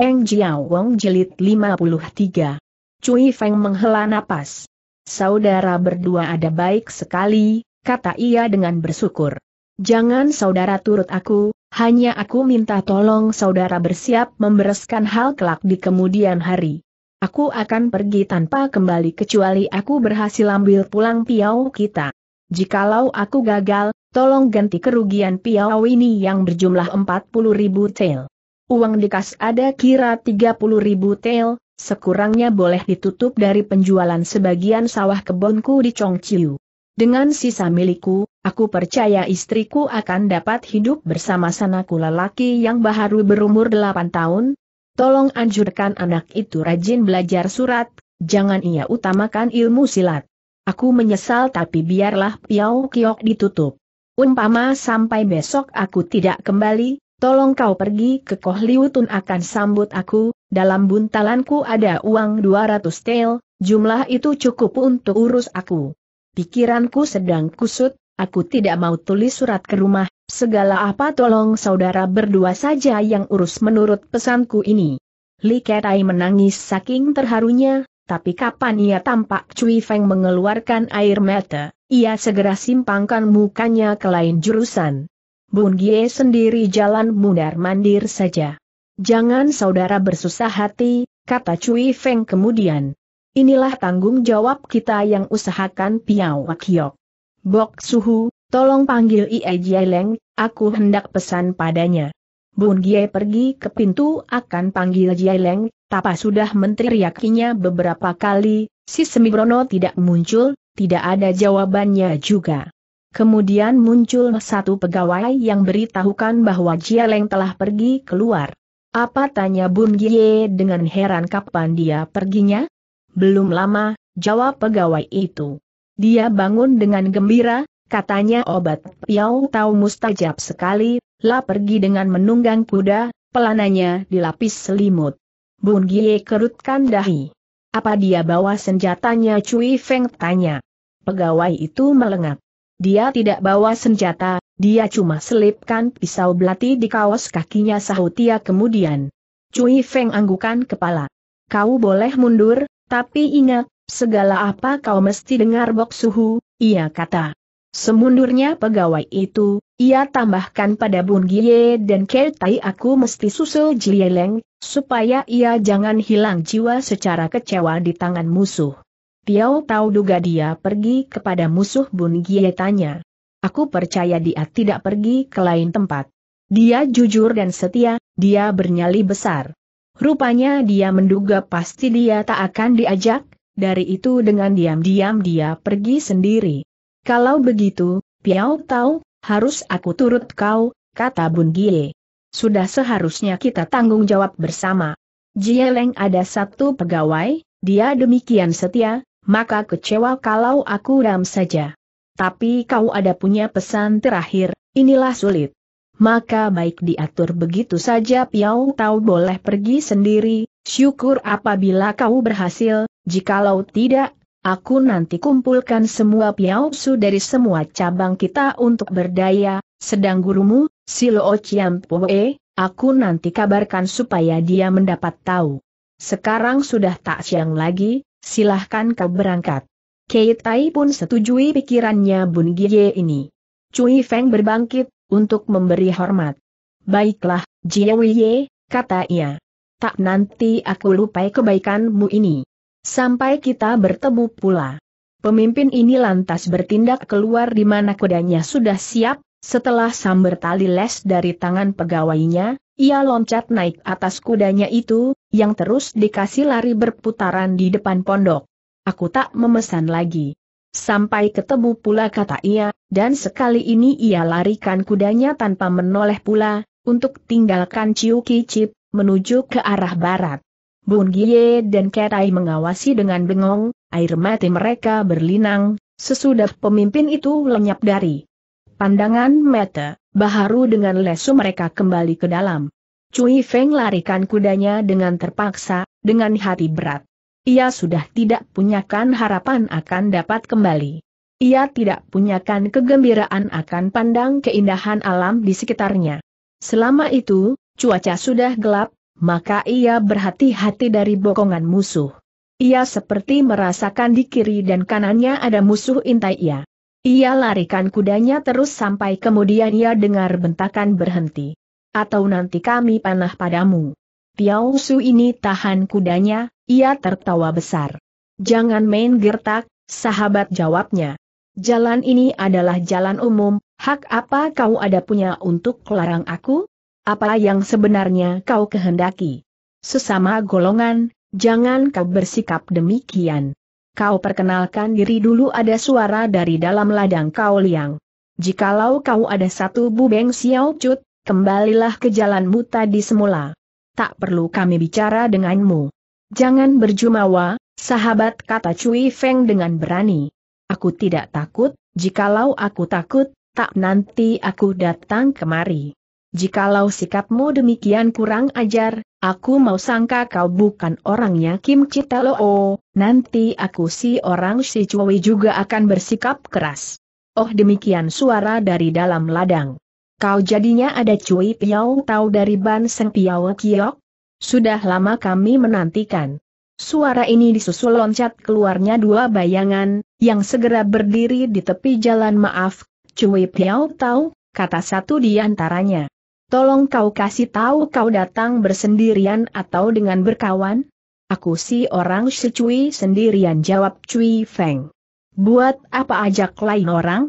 Eng Jiao Wong Jilid 53. Cui Feng menghela napas. Saudara berdua ada baik sekali, kata ia dengan bersyukur. Jangan saudara turut aku, hanya aku minta tolong saudara bersiap membereskan hal kelak di kemudian hari. Aku akan pergi tanpa kembali kecuali aku berhasil ambil pulang piau kita. Jikalau aku gagal, tolong ganti kerugian piau ini yang berjumlah 40 ribu tel. Uang di kas ada kira 30 ribu tel, sekurangnya boleh ditutup dari penjualan sebagian sawah kebonku di Chongqiu. Dengan sisa milikku, aku percaya istriku akan dapat hidup bersama sanaku lelaki yang baru berumur 8 tahun. Tolong anjurkan anak itu rajin belajar surat, jangan ia utamakan ilmu silat. Aku menyesal tapi biarlah Piao Kiok ditutup. Umpama sampai besok aku tidak kembali, Tolong kau pergi ke Koh Liutun akan sambut aku, dalam buntalanku ada uang 200 tel, jumlah itu cukup untuk urus aku. Pikiranku sedang kusut, aku tidak mau tulis surat ke rumah, segala apa tolong saudara berdua saja yang urus menurut pesanku ini. Li Ketai menangis saking terharunya, tapi kapan ia tampak Cui Feng mengeluarkan air mata, ia segera simpangkan mukanya ke lain jurusan. Bun Gie sendiri jalan mundar-mandir saja. Jangan saudara bersusah hati, kata Cui Feng kemudian. Inilah tanggung jawab kita yang usahakan Piao Wakiok. Bok Suhu, tolong panggil Ie Leng, aku hendak pesan padanya. Bun Gie pergi ke pintu akan panggil Leng, Tapa sudah menteriakinya beberapa kali, si Semibrono tidak muncul, tidak ada jawabannya juga. Kemudian muncul satu pegawai yang beritahukan bahwa Jialeng telah pergi keluar. Apa tanya Bun Gie dengan heran kapan dia perginya? Belum lama, jawab pegawai itu. Dia bangun dengan gembira, katanya obat piau tahu mustajab sekali, lah pergi dengan menunggang kuda, pelananya dilapis selimut. Bun Gie kerutkan dahi. Apa dia bawa senjatanya Cui Feng tanya. Pegawai itu melengak. Dia tidak bawa senjata, dia cuma selipkan pisau belati di kaos kakinya Sahutia kemudian. Cui Feng anggukan kepala. Kau boleh mundur, tapi ingat, segala apa kau mesti dengar Bok Suhu, ia kata. Semundurnya pegawai itu, ia tambahkan pada Bun Gie dan Tai aku mesti susul Jieleng, supaya ia jangan hilang jiwa secara kecewa di tangan musuh. Tiao tahu duga dia pergi kepada musuh Bun Gie tanya. Aku percaya dia tidak pergi ke lain tempat. Dia jujur dan setia, dia bernyali besar. Rupanya dia menduga pasti dia tak akan diajak, dari itu dengan diam-diam dia pergi sendiri. Kalau begitu, Piao tahu, harus aku turut kau, kata Bun Gie. Sudah seharusnya kita tanggung jawab bersama. Jieleng ada satu pegawai, dia demikian setia, maka kecewa kalau aku ram saja. Tapi kau ada punya pesan terakhir, inilah sulit. Maka baik diatur begitu saja Piau tahu boleh pergi sendiri, syukur apabila kau berhasil, jikalau tidak, aku nanti kumpulkan semua Piau Su dari semua cabang kita untuk berdaya, sedang gurumu, Silo Chiam Poe, aku nanti kabarkan supaya dia mendapat tahu. Sekarang sudah tak siang lagi, Silahkan kau berangkat. Kei Tai pun setujui pikirannya Bun Gie ini. Cui Feng berbangkit, untuk memberi hormat. Baiklah, Jie Ye, kata ia. Tak nanti aku lupai kebaikanmu ini. Sampai kita bertemu pula. Pemimpin ini lantas bertindak keluar di mana kudanya sudah siap, setelah samber tali les dari tangan pegawainya, ia loncat naik atas kudanya itu, yang terus dikasih lari berputaran di depan pondok. Aku tak memesan lagi. Sampai ketemu pula kata ia, dan sekali ini ia larikan kudanya tanpa menoleh pula, untuk tinggalkan Ciu Kicip, menuju ke arah barat. Bun Gie dan Kerai mengawasi dengan bengong, air mati mereka berlinang, sesudah pemimpin itu lenyap dari pandangan mata, baharu dengan lesu mereka kembali ke dalam. Cui Feng larikan kudanya dengan terpaksa, dengan hati berat. Ia sudah tidak punyakan harapan akan dapat kembali. Ia tidak punyakan kegembiraan akan pandang keindahan alam di sekitarnya. Selama itu, cuaca sudah gelap, maka ia berhati-hati dari bokongan musuh. Ia seperti merasakan di kiri dan kanannya ada musuh intai ia. Ia larikan kudanya terus sampai kemudian ia dengar bentakan berhenti atau nanti kami panah padamu. Tiao Su ini tahan kudanya, ia tertawa besar. Jangan main gertak, sahabat jawabnya. Jalan ini adalah jalan umum, hak apa kau ada punya untuk kelarang aku? Apa yang sebenarnya kau kehendaki? Sesama golongan, jangan kau bersikap demikian. Kau perkenalkan diri dulu ada suara dari dalam ladang kau liang. Jikalau kau ada satu bubeng xiao cut, kembalilah ke jalanmu tadi semula. Tak perlu kami bicara denganmu. Jangan berjumawa, sahabat kata Cui Feng dengan berani. Aku tidak takut, jikalau aku takut, tak nanti aku datang kemari. Jikalau sikapmu demikian kurang ajar, aku mau sangka kau bukan orangnya Kim Citalo, nanti aku si orang si Cui juga akan bersikap keras. Oh demikian suara dari dalam ladang. Kau jadinya ada Cui Piao tahu dari Ban Seng Piao Kiok? Sudah lama kami menantikan. Suara ini disusul loncat keluarnya dua bayangan, yang segera berdiri di tepi jalan maaf, Cui Piao tahu, kata satu di antaranya. Tolong kau kasih tahu kau datang bersendirian atau dengan berkawan? Aku si orang secui sendirian jawab Cui Feng. Buat apa ajak lain orang?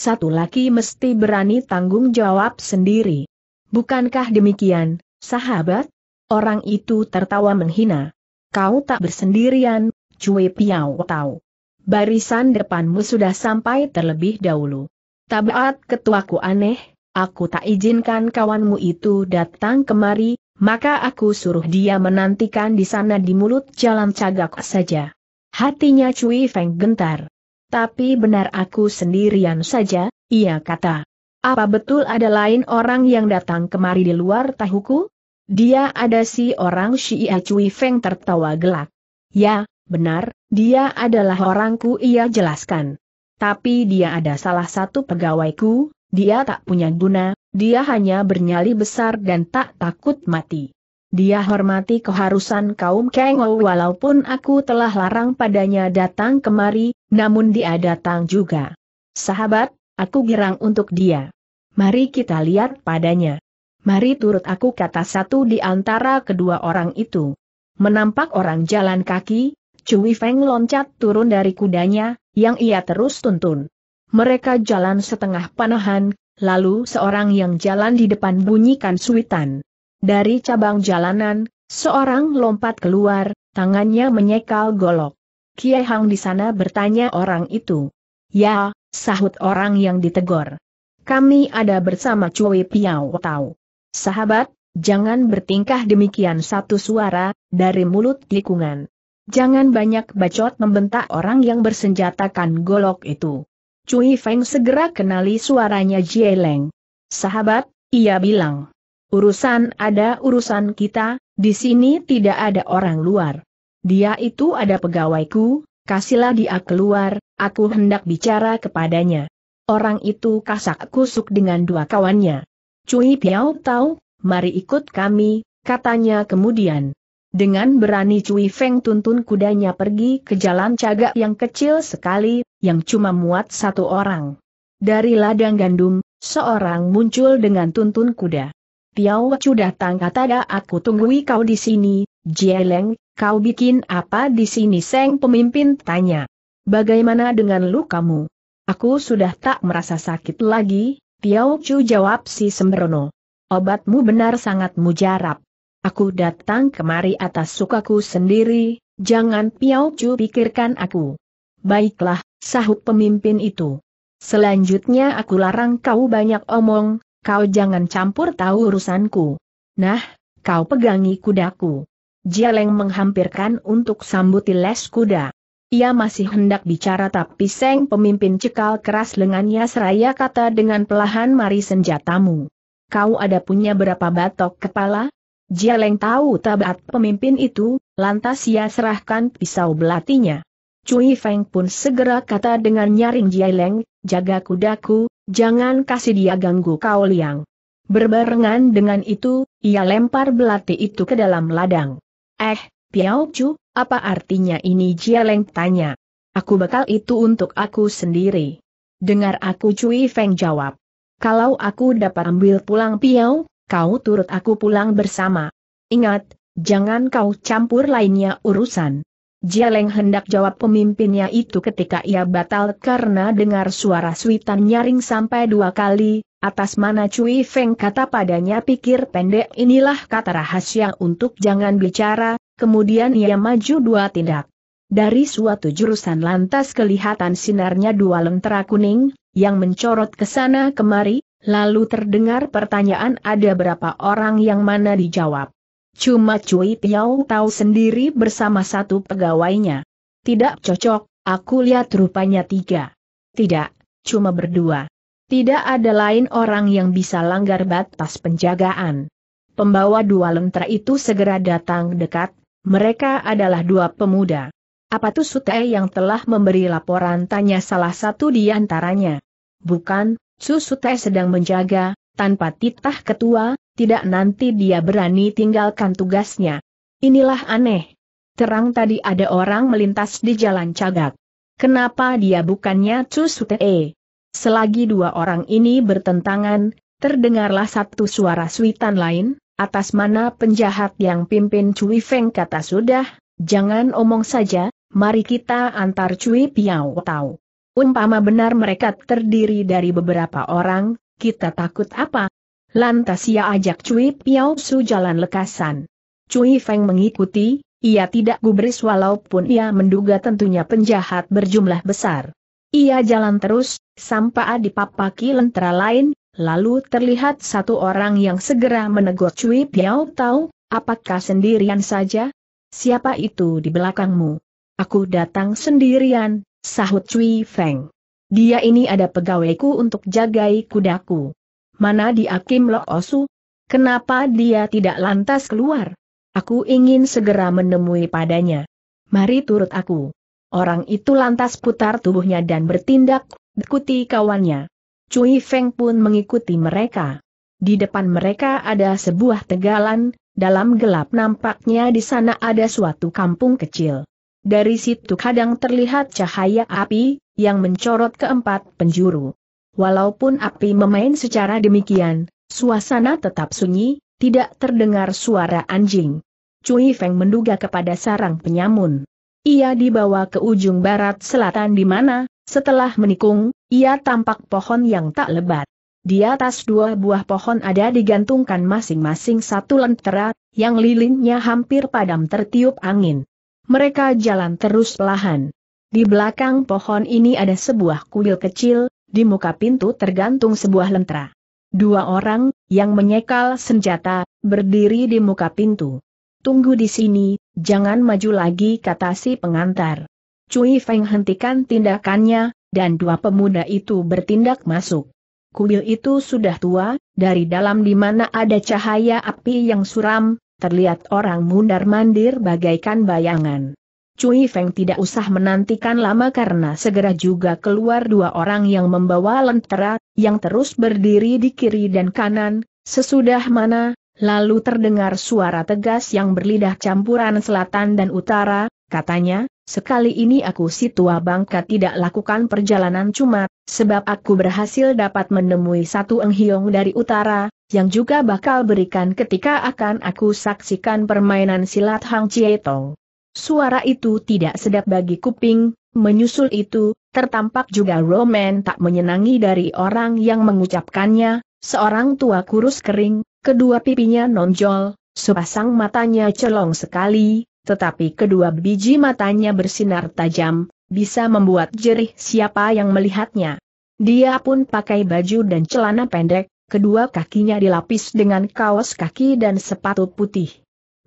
satu laki mesti berani tanggung jawab sendiri. Bukankah demikian, sahabat? Orang itu tertawa menghina. Kau tak bersendirian, cuy piau tahu. Barisan depanmu sudah sampai terlebih dahulu. Tabaat ketuaku aneh, aku tak izinkan kawanmu itu datang kemari, maka aku suruh dia menantikan di sana di mulut jalan cagak saja. Hatinya cuy Feng gentar. Tapi benar aku sendirian saja, ia kata. Apa betul ada lain orang yang datang kemari di luar tahuku? Dia ada si orang Shia Cui Feng tertawa gelak. Ya, benar, dia adalah orangku ia jelaskan. Tapi dia ada salah satu pegawaiku, dia tak punya guna, dia hanya bernyali besar dan tak takut mati. Dia hormati keharusan kaum Kengo walaupun aku telah larang padanya datang kemari, namun dia datang juga. Sahabat, aku girang untuk dia. Mari kita lihat padanya. Mari turut aku kata satu di antara kedua orang itu. Menampak orang jalan kaki, Cui Feng loncat turun dari kudanya, yang ia terus tuntun. Mereka jalan setengah panahan, lalu seorang yang jalan di depan bunyikan suitan. Dari cabang jalanan, seorang lompat keluar, tangannya menyekal golok. Kiai Hang di sana bertanya orang itu. Ya, sahut orang yang ditegor. Kami ada bersama Cui Piao Tau. Sahabat, jangan bertingkah demikian satu suara, dari mulut tikungan. Jangan banyak bacot membentak orang yang bersenjatakan golok itu. Cui Feng segera kenali suaranya Jie Leng. Sahabat, ia bilang. Urusan ada urusan kita, di sini tidak ada orang luar. Dia itu ada pegawaiku, kasihlah dia keluar, aku hendak bicara kepadanya. Orang itu kasak kusuk dengan dua kawannya. Cui Piao tahu, mari ikut kami, katanya kemudian. Dengan berani Cui Feng tuntun kudanya pergi ke jalan cagak yang kecil sekali, yang cuma muat satu orang. Dari ladang gandum, seorang muncul dengan tuntun kuda. Piao Chu datang kata ada aku tunggui kau di sini, Jieleng, Kau bikin apa di sini Seng pemimpin tanya. Bagaimana dengan lukamu? Aku sudah tak merasa sakit lagi, Tiao Chu jawab si sembrono. Obatmu benar sangat mujarab. Aku datang kemari atas sukaku sendiri, jangan Piao Chu pikirkan aku. Baiklah, sahut pemimpin itu. Selanjutnya aku larang kau banyak omong, kau jangan campur tahu urusanku. Nah, kau pegangi kudaku. Jialeng menghampirkan untuk sambuti les kuda. Ia masih hendak bicara tapi Seng pemimpin cekal keras lengannya seraya kata dengan pelahan mari senjatamu. Kau ada punya berapa batok kepala? Jialeng tahu tabat pemimpin itu, lantas ia serahkan pisau belatinya. Cui Feng pun segera kata dengan nyaring Jialeng, jaga kudaku, jangan kasih dia ganggu kau liang. Berbarengan dengan itu, ia lempar belati itu ke dalam ladang. Eh, Piao Chu, apa artinya ini Jialeng tanya. Aku bakal itu untuk aku sendiri. Dengar aku Cui Feng jawab. Kalau aku dapat ambil pulang Piao, kau turut aku pulang bersama. Ingat, jangan kau campur lainnya urusan. Jialeng hendak jawab pemimpinnya itu ketika ia batal karena dengar suara suitan nyaring sampai dua kali, Atas mana Cui Feng kata padanya pikir pendek inilah kata rahasia untuk jangan bicara, kemudian ia maju dua tindak. Dari suatu jurusan lantas kelihatan sinarnya dua lentera kuning, yang mencorot ke sana kemari, lalu terdengar pertanyaan ada berapa orang yang mana dijawab. Cuma Cui Piao tahu sendiri bersama satu pegawainya. Tidak cocok, aku lihat rupanya tiga. Tidak, cuma berdua. Tidak ada lain orang yang bisa langgar batas penjagaan. Pembawa dua lentera itu segera datang dekat, mereka adalah dua pemuda. Apa tuh Sute yang telah memberi laporan tanya salah satu di antaranya. Bukan, Su Sutei sedang menjaga, tanpa titah ketua, tidak nanti dia berani tinggalkan tugasnya. Inilah aneh. Terang tadi ada orang melintas di jalan cagak. Kenapa dia bukannya Su Sutei? Selagi dua orang ini bertentangan, terdengarlah satu suara suitan lain, atas mana penjahat yang pimpin Cui Feng kata sudah, jangan omong saja, mari kita antar Cui Piao tahu. Umpama benar mereka terdiri dari beberapa orang, kita takut apa? Lantas ia ajak Cui Piao Su jalan lekasan. Cui Feng mengikuti, ia tidak gubris walaupun ia menduga tentunya penjahat berjumlah besar. Ia jalan terus, sampai dipapaki lentera lain, lalu terlihat satu orang yang segera menegur Cui Piao Tau, apakah sendirian saja? Siapa itu di belakangmu? Aku datang sendirian, sahut Cui Feng. Dia ini ada pegawaiku untuk jagai kudaku. Mana di Akim Lo Osu? Kenapa dia tidak lantas keluar? Aku ingin segera menemui padanya. Mari turut aku. Orang itu lantas putar tubuhnya dan bertindak, ikuti kawannya. Cui Feng pun mengikuti mereka. Di depan mereka ada sebuah tegalan, dalam gelap nampaknya di sana ada suatu kampung kecil. Dari situ kadang terlihat cahaya api, yang mencorot keempat penjuru. Walaupun api memain secara demikian, suasana tetap sunyi, tidak terdengar suara anjing. Cui Feng menduga kepada sarang penyamun. Ia dibawa ke ujung barat selatan di mana, setelah menikung, ia tampak pohon yang tak lebat. Di atas dua buah pohon ada digantungkan masing-masing satu lentera, yang lilinnya hampir padam tertiup angin. Mereka jalan terus lahan. Di belakang pohon ini ada sebuah kuil kecil, di muka pintu tergantung sebuah lentera. Dua orang, yang menyekal senjata, berdiri di muka pintu. Tunggu di sini, Jangan maju lagi kata si pengantar. Cui Feng hentikan tindakannya, dan dua pemuda itu bertindak masuk. Kuil itu sudah tua, dari dalam di mana ada cahaya api yang suram, terlihat orang mundar-mandir bagaikan bayangan. Cui Feng tidak usah menantikan lama karena segera juga keluar dua orang yang membawa lentera, yang terus berdiri di kiri dan kanan, sesudah mana, Lalu terdengar suara tegas yang berlidah campuran selatan dan utara, katanya, sekali ini aku si tua bangka tidak lakukan perjalanan cuma, sebab aku berhasil dapat menemui satu enghiong dari utara, yang juga bakal berikan ketika akan aku saksikan permainan silat Hang Chietong. Suara itu tidak sedap bagi kuping, menyusul itu, tertampak juga roman tak menyenangi dari orang yang mengucapkannya, seorang tua kurus kering, Kedua pipinya nonjol, sepasang matanya celong sekali, tetapi kedua biji matanya bersinar tajam, bisa membuat jerih siapa yang melihatnya. Dia pun pakai baju dan celana pendek, kedua kakinya dilapis dengan kaos kaki dan sepatu putih.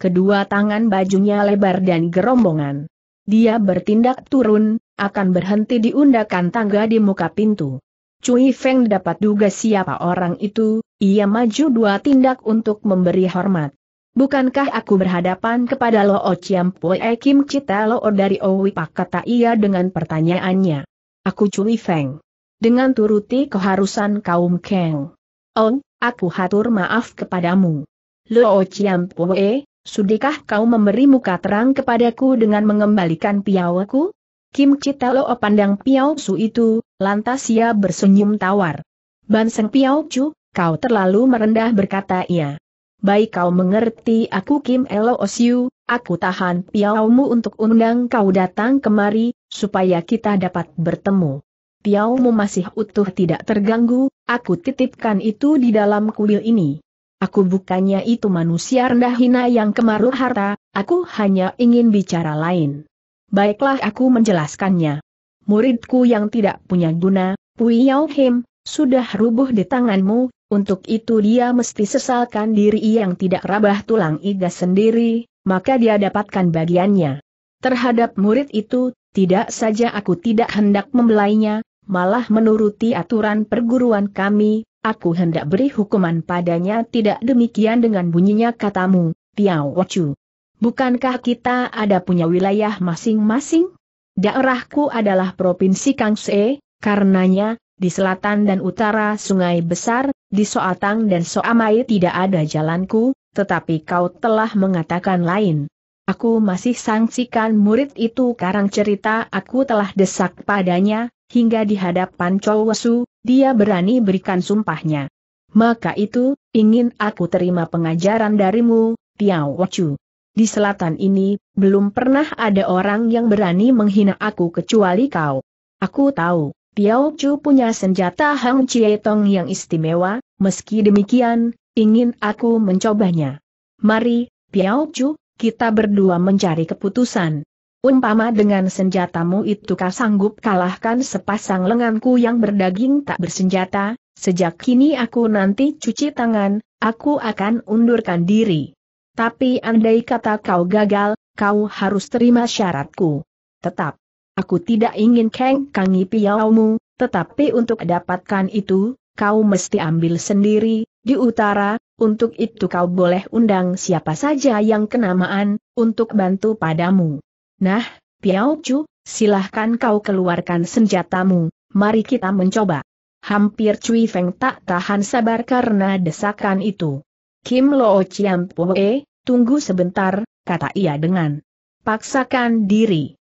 Kedua tangan bajunya lebar dan gerombongan. Dia bertindak turun, akan berhenti di tangga di muka pintu. Cui Feng dapat duga siapa orang itu, ia maju dua tindak untuk memberi hormat. Bukankah aku berhadapan kepada Lo O Chiam Pue Kim Cita Lo dari Owi Pak kata ia dengan pertanyaannya. Aku Cui Feng. Dengan turuti keharusan kaum Keng. Oh, aku hatur maaf kepadamu. Lo O Chiam Pue, sudikah kau memberi muka terang kepadaku dengan mengembalikan piawaku? Kim Cita Lo pandang piau Su itu, lantas ia bersenyum tawar. Banseng Piao Chu, Kau terlalu merendah berkata ia. Baik kau mengerti aku Kim Elo Osiu, aku tahan piaumu untuk undang kau datang kemari, supaya kita dapat bertemu. Piaumu masih utuh tidak terganggu, aku titipkan itu di dalam kuil ini. Aku bukannya itu manusia rendah hina yang kemaruh harta, aku hanya ingin bicara lain. Baiklah aku menjelaskannya. Muridku yang tidak punya guna, Pui Him, sudah rubuh di tanganmu, untuk itu dia mesti sesalkan diri yang tidak rabah tulang iga sendiri, maka dia dapatkan bagiannya. Terhadap murid itu, tidak saja aku tidak hendak membelainya, malah menuruti aturan perguruan kami, aku hendak beri hukuman padanya tidak demikian dengan bunyinya katamu, Piao Wachu. Bukankah kita ada punya wilayah masing-masing? Daerahku adalah Provinsi Kangse, karenanya, di selatan dan utara sungai besar, di Soatang dan Soamai tidak ada jalanku, tetapi kau telah mengatakan lain. Aku masih sangsikan murid itu karang cerita aku telah desak padanya, hingga di hadapan Chowasu, dia berani berikan sumpahnya. Maka itu, ingin aku terima pengajaran darimu, Tiao Wacu. Di selatan ini, belum pernah ada orang yang berani menghina aku kecuali kau. Aku tahu, Piao Chu punya senjata Hang Chie Tong yang istimewa, meski demikian, ingin aku mencobanya. Mari, Piao Chu, kita berdua mencari keputusan. Umpama dengan senjatamu itu kau sanggup kalahkan sepasang lenganku yang berdaging tak bersenjata, sejak kini aku nanti cuci tangan, aku akan undurkan diri. Tapi andai kata kau gagal, kau harus terima syaratku. Tetap, Aku tidak ingin Kang Kangi piaumu, tetapi untuk dapatkan itu, kau mesti ambil sendiri, di utara, untuk itu kau boleh undang siapa saja yang kenamaan, untuk bantu padamu. Nah, Piao Chu, silahkan kau keluarkan senjatamu, mari kita mencoba. Hampir Cui Feng tak tahan sabar karena desakan itu. Kim Lo Chiam Poe, tunggu sebentar, kata ia dengan paksakan diri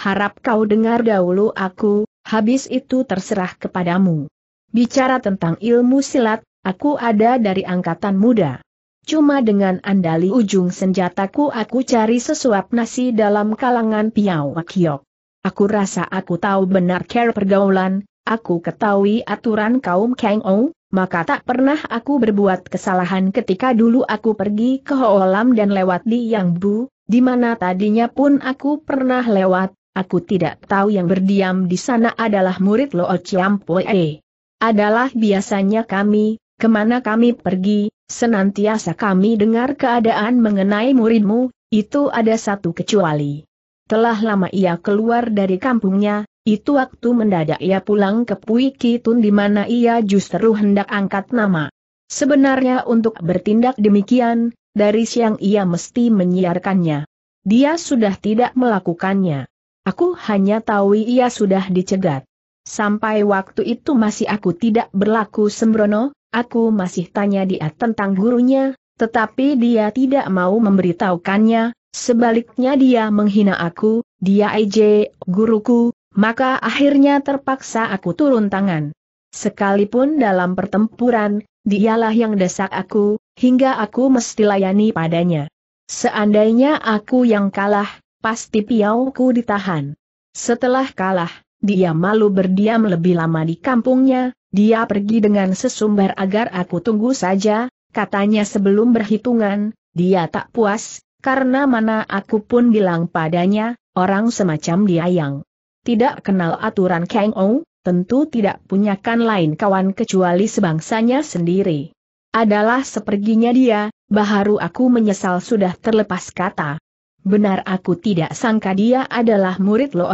harap kau dengar dahulu aku, habis itu terserah kepadamu. Bicara tentang ilmu silat, aku ada dari angkatan muda. Cuma dengan andali ujung senjataku aku cari sesuap nasi dalam kalangan piau Aku rasa aku tahu benar care pergaulan, aku ketahui aturan kaum Kang Ou, maka tak pernah aku berbuat kesalahan ketika dulu aku pergi ke Hoolam dan lewat di Yang Bu, di mana tadinya pun aku pernah lewat, Aku tidak tahu yang berdiam di sana adalah murid Lo eh Adalah biasanya kami, kemana kami pergi, senantiasa kami dengar keadaan mengenai muridmu, itu ada satu kecuali. Telah lama ia keluar dari kampungnya, itu waktu mendadak ia pulang ke Pui Kitun di mana ia justru hendak angkat nama. Sebenarnya untuk bertindak demikian, dari siang ia mesti menyiarkannya. Dia sudah tidak melakukannya. Aku hanya tahu ia sudah dicegat. Sampai waktu itu masih aku tidak berlaku sembrono, aku masih tanya dia tentang gurunya, tetapi dia tidak mau memberitahukannya, sebaliknya dia menghina aku, dia IJ, guruku, maka akhirnya terpaksa aku turun tangan. Sekalipun dalam pertempuran, dialah yang desak aku, hingga aku mesti layani padanya. Seandainya aku yang kalah, pasti piauku ditahan. Setelah kalah, dia malu berdiam lebih lama di kampungnya, dia pergi dengan sesumbar agar aku tunggu saja, katanya sebelum berhitungan, dia tak puas, karena mana aku pun bilang padanya, orang semacam dia yang tidak kenal aturan Kang Ou, tentu tidak punyakan lain kawan kecuali sebangsanya sendiri. Adalah seperginya dia, baharu aku menyesal sudah terlepas kata. Benar aku tidak sangka dia adalah murid Lo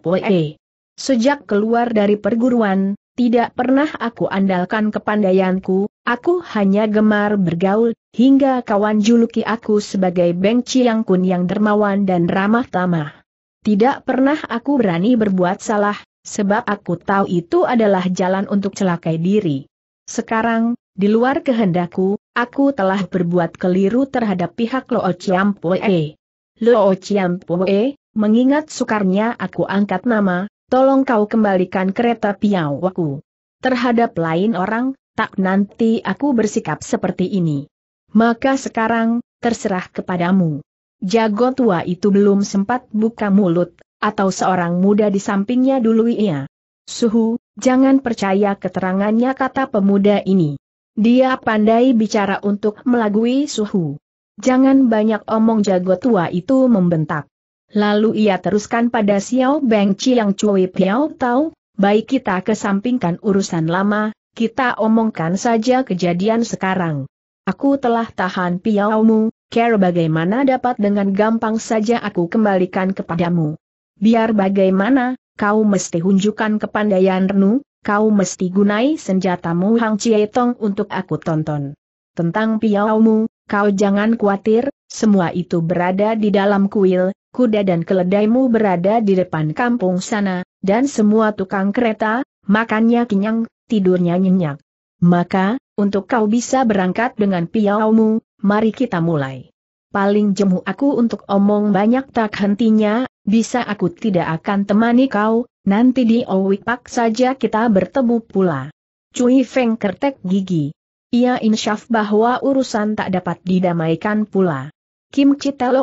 Poe. Sejak keluar dari perguruan, tidak pernah aku andalkan kepandaianku, aku hanya gemar bergaul, hingga kawan juluki aku sebagai Beng Chiang Kun yang dermawan dan ramah tamah. Tidak pernah aku berani berbuat salah, sebab aku tahu itu adalah jalan untuk celakai diri. Sekarang, di luar kehendakku, aku telah berbuat keliru terhadap pihak Lo Chiam Poe. Luo Pue, mengingat sukarnya aku angkat nama, tolong kau kembalikan kereta piawaku. Terhadap lain orang, tak nanti aku bersikap seperti ini. Maka sekarang, terserah kepadamu. Jago tua itu belum sempat buka mulut, atau seorang muda di sampingnya dulu ia. Suhu, jangan percaya keterangannya kata pemuda ini. Dia pandai bicara untuk melagui suhu. Jangan banyak omong jago tua itu membentak. Lalu ia teruskan pada Xiao Beng Chi yang cuwi Piao tahu, baik kita kesampingkan urusan lama, kita omongkan saja kejadian sekarang. Aku telah tahan Piaumu, care bagaimana dapat dengan gampang saja aku kembalikan kepadamu. Biar bagaimana, kau mesti hunjukkan kepandaian Renu, kau mesti gunai senjatamu Hang Tong untuk aku tonton. Tentang Piaumu, Kau jangan khawatir, semua itu berada di dalam kuil, kuda dan keledaimu berada di depan kampung sana, dan semua tukang kereta, makannya kenyang, tidurnya nyenyak. Maka, untuk kau bisa berangkat dengan piaumu, mari kita mulai. Paling jemu aku untuk omong banyak tak hentinya, bisa aku tidak akan temani kau, nanti di Owik pak saja kita bertemu pula. Cui Feng kertek gigi ia insyaf bahwa urusan tak dapat didamaikan pula. Kim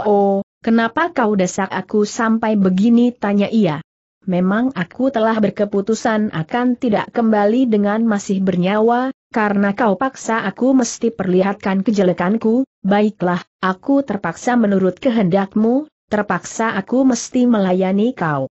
oh, kenapa kau desak aku sampai begini tanya ia. Memang aku telah berkeputusan akan tidak kembali dengan masih bernyawa, karena kau paksa aku mesti perlihatkan kejelekanku, baiklah, aku terpaksa menurut kehendakmu, terpaksa aku mesti melayani kau.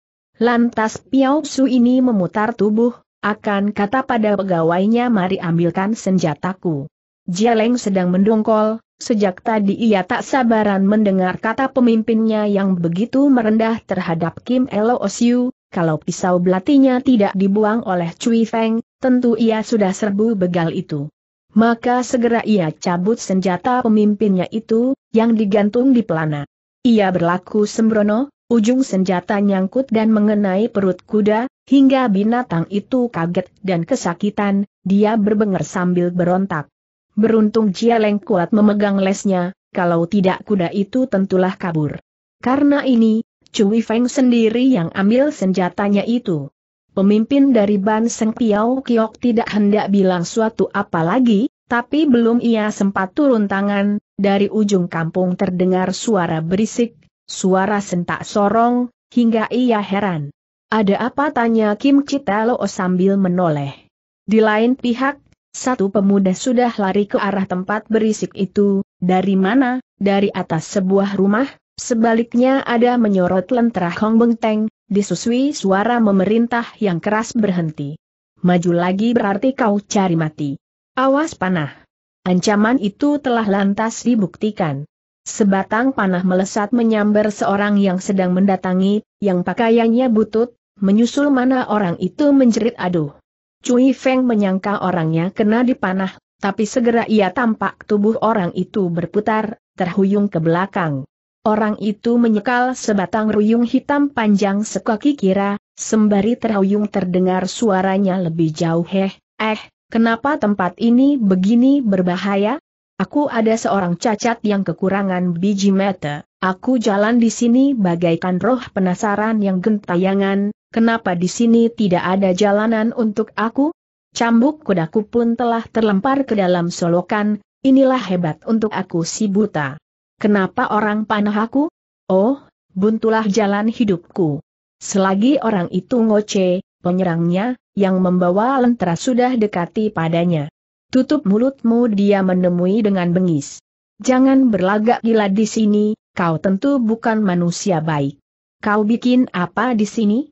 Lantas Piao Su ini memutar tubuh, akan kata pada pegawainya mari ambilkan senjataku. Jeleng sedang mendongkol, sejak tadi ia tak sabaran mendengar kata pemimpinnya yang begitu merendah terhadap Kim Elo Osiu, kalau pisau belatinya tidak dibuang oleh Cui Feng, tentu ia sudah serbu begal itu. Maka segera ia cabut senjata pemimpinnya itu, yang digantung di pelana. Ia berlaku sembrono, Ujung senjata nyangkut dan mengenai perut kuda, hingga binatang itu kaget dan kesakitan, dia berbengar sambil berontak. Beruntung Leng kuat memegang lesnya, kalau tidak kuda itu tentulah kabur. Karena ini, Cui Feng sendiri yang ambil senjatanya itu. Pemimpin dari Ban Seng Piao Kiok tidak hendak bilang suatu apa lagi, tapi belum ia sempat turun tangan, dari ujung kampung terdengar suara berisik, Suara sentak sorong, hingga ia heran. Ada apa tanya Kim Citalo sambil menoleh. Di lain pihak, satu pemuda sudah lari ke arah tempat berisik itu, dari mana? Dari atas sebuah rumah, sebaliknya ada menyorot lentera Hong beng teng. disusui suara memerintah yang keras berhenti. Maju lagi berarti kau cari mati. Awas panah. Ancaman itu telah lantas dibuktikan. Sebatang panah melesat menyambar seorang yang sedang mendatangi, yang pakaiannya butut, menyusul mana orang itu menjerit aduh. Cui Feng menyangka orangnya kena dipanah, tapi segera ia tampak tubuh orang itu berputar, terhuyung ke belakang. Orang itu menyekal sebatang ruyung hitam panjang sekaki kira, sembari terhuyung terdengar suaranya lebih jauh heh, eh, kenapa tempat ini begini berbahaya? Aku ada seorang cacat yang kekurangan biji mata, aku jalan di sini bagaikan roh penasaran yang gentayangan, kenapa di sini tidak ada jalanan untuk aku? Cambuk kudaku pun telah terlempar ke dalam solokan, inilah hebat untuk aku si buta. Kenapa orang panah aku? Oh, buntulah jalan hidupku. Selagi orang itu ngoce, penyerangnya, yang membawa lentera sudah dekati padanya. Tutup mulutmu dia menemui dengan bengis. Jangan berlagak gila di sini, kau tentu bukan manusia baik. Kau bikin apa di sini?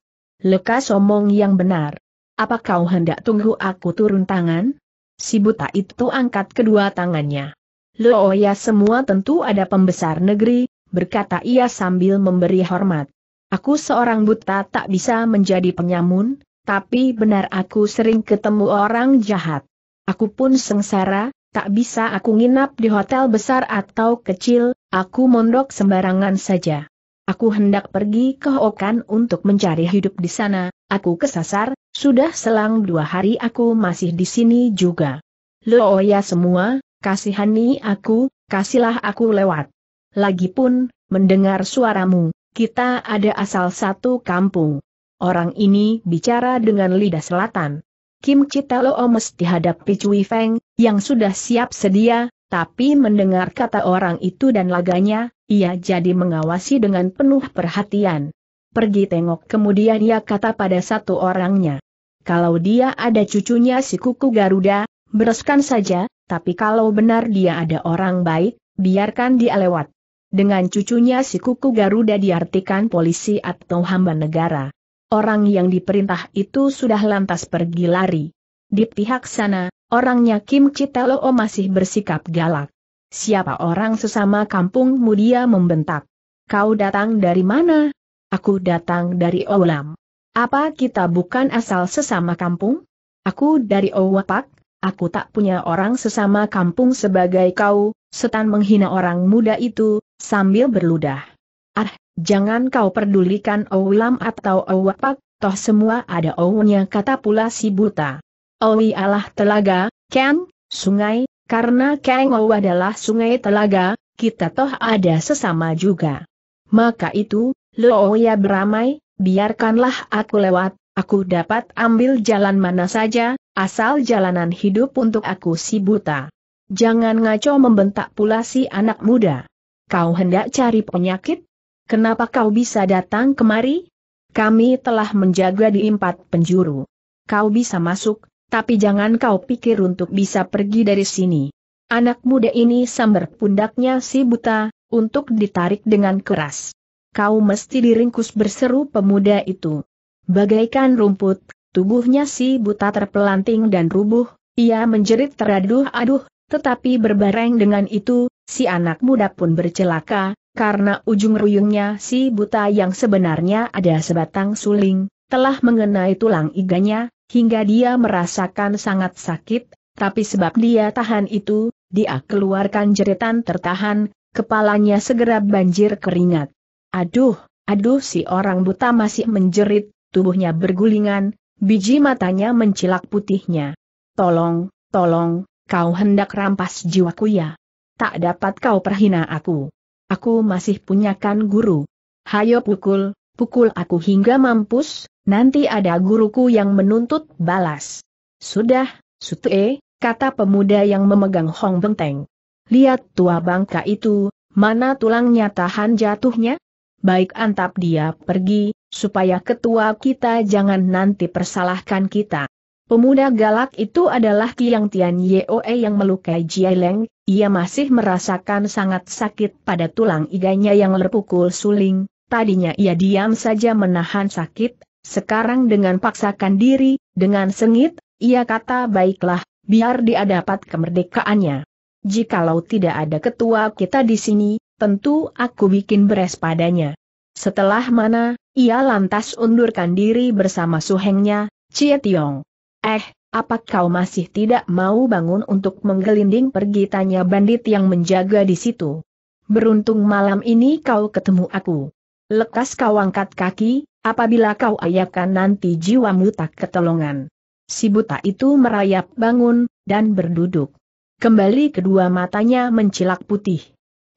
Lekas omong yang benar. Apa kau hendak tunggu aku turun tangan? Si buta itu angkat kedua tangannya. Loh oh ya semua tentu ada pembesar negeri, berkata ia sambil memberi hormat. Aku seorang buta tak bisa menjadi penyamun, tapi benar aku sering ketemu orang jahat. Aku pun sengsara, tak bisa aku nginap di hotel besar atau kecil, aku mondok sembarangan saja. Aku hendak pergi ke Hokan untuk mencari hidup di sana, aku kesasar, sudah selang dua hari aku masih di sini juga. Lo ya semua, kasihani aku, kasihlah aku lewat. Lagipun, mendengar suaramu, kita ada asal satu kampung. Orang ini bicara dengan lidah selatan. Kim Citalo omes dihadapi Cui Feng, yang sudah siap sedia, tapi mendengar kata orang itu dan laganya, ia jadi mengawasi dengan penuh perhatian. Pergi tengok kemudian ia kata pada satu orangnya. Kalau dia ada cucunya si kuku Garuda, bereskan saja, tapi kalau benar dia ada orang baik, biarkan dia lewat. Dengan cucunya si kuku Garuda diartikan polisi atau hamba negara. Orang yang diperintah itu sudah lantas pergi lari. Di pihak sana, orangnya Kim Citeloo masih bersikap galak. Siapa orang sesama kampung? mudia membentak. Kau datang dari mana? Aku datang dari Oulam. Apa kita bukan asal sesama kampung? Aku dari Owapak, aku tak punya orang sesama kampung sebagai kau, setan menghina orang muda itu, sambil berludah. Ah, Jangan kau pedulikan Owilam atau Owapak, toh semua ada Ownya kata pula si buta. Owi Allah telaga, Ken, sungai, karena Ken Owa adalah sungai telaga, kita toh ada sesama juga. Maka itu, Looya beramai, biarkanlah aku lewat, aku dapat ambil jalan mana saja, asal jalanan hidup untuk aku si buta. Jangan ngaco membentak pula si anak muda. Kau hendak cari penyakit? Kenapa kau bisa datang kemari? Kami telah menjaga di empat penjuru. Kau bisa masuk, tapi jangan kau pikir untuk bisa pergi dari sini. Anak muda ini sambar pundaknya si buta, untuk ditarik dengan keras. Kau mesti diringkus berseru pemuda itu. Bagaikan rumput, tubuhnya si buta terpelanting dan rubuh, ia menjerit teraduh-aduh, tetapi berbareng dengan itu, si anak muda pun bercelaka, karena ujung ruyungnya si buta yang sebenarnya ada sebatang suling, telah mengenai tulang iganya, hingga dia merasakan sangat sakit, tapi sebab dia tahan itu, dia keluarkan jeritan tertahan, kepalanya segera banjir keringat. Aduh, aduh si orang buta masih menjerit, tubuhnya bergulingan, biji matanya mencilak putihnya. Tolong, tolong, kau hendak rampas jiwaku ya. Tak dapat kau perhina aku. Aku masih punyakan guru. Hayo pukul, pukul aku hingga mampus, nanti ada guruku yang menuntut balas. Sudah, sute, kata pemuda yang memegang Hong Benteng. Lihat tua bangka itu, mana tulangnya tahan jatuhnya? Baik antap dia pergi, supaya ketua kita jangan nanti persalahkan kita. Pemuda galak itu adalah Tiang Tian Yeoe yang melukai Jia Leng, ia masih merasakan sangat sakit pada tulang iganya yang terpukul suling, tadinya ia diam saja menahan sakit, sekarang dengan paksakan diri, dengan sengit, ia kata baiklah, biar dia dapat kemerdekaannya. Jikalau tidak ada ketua kita di sini, tentu aku bikin beres padanya. Setelah mana, ia lantas undurkan diri bersama suhengnya, Cie Tiong. Eh, apa kau masih tidak mau bangun untuk menggelinding pergi tanya bandit yang menjaga di situ? Beruntung malam ini kau ketemu aku. Lekas kau angkat kaki, apabila kau ayakan nanti jiwamu tak ketolongan. Si buta itu merayap bangun, dan berduduk. Kembali kedua matanya mencilak putih.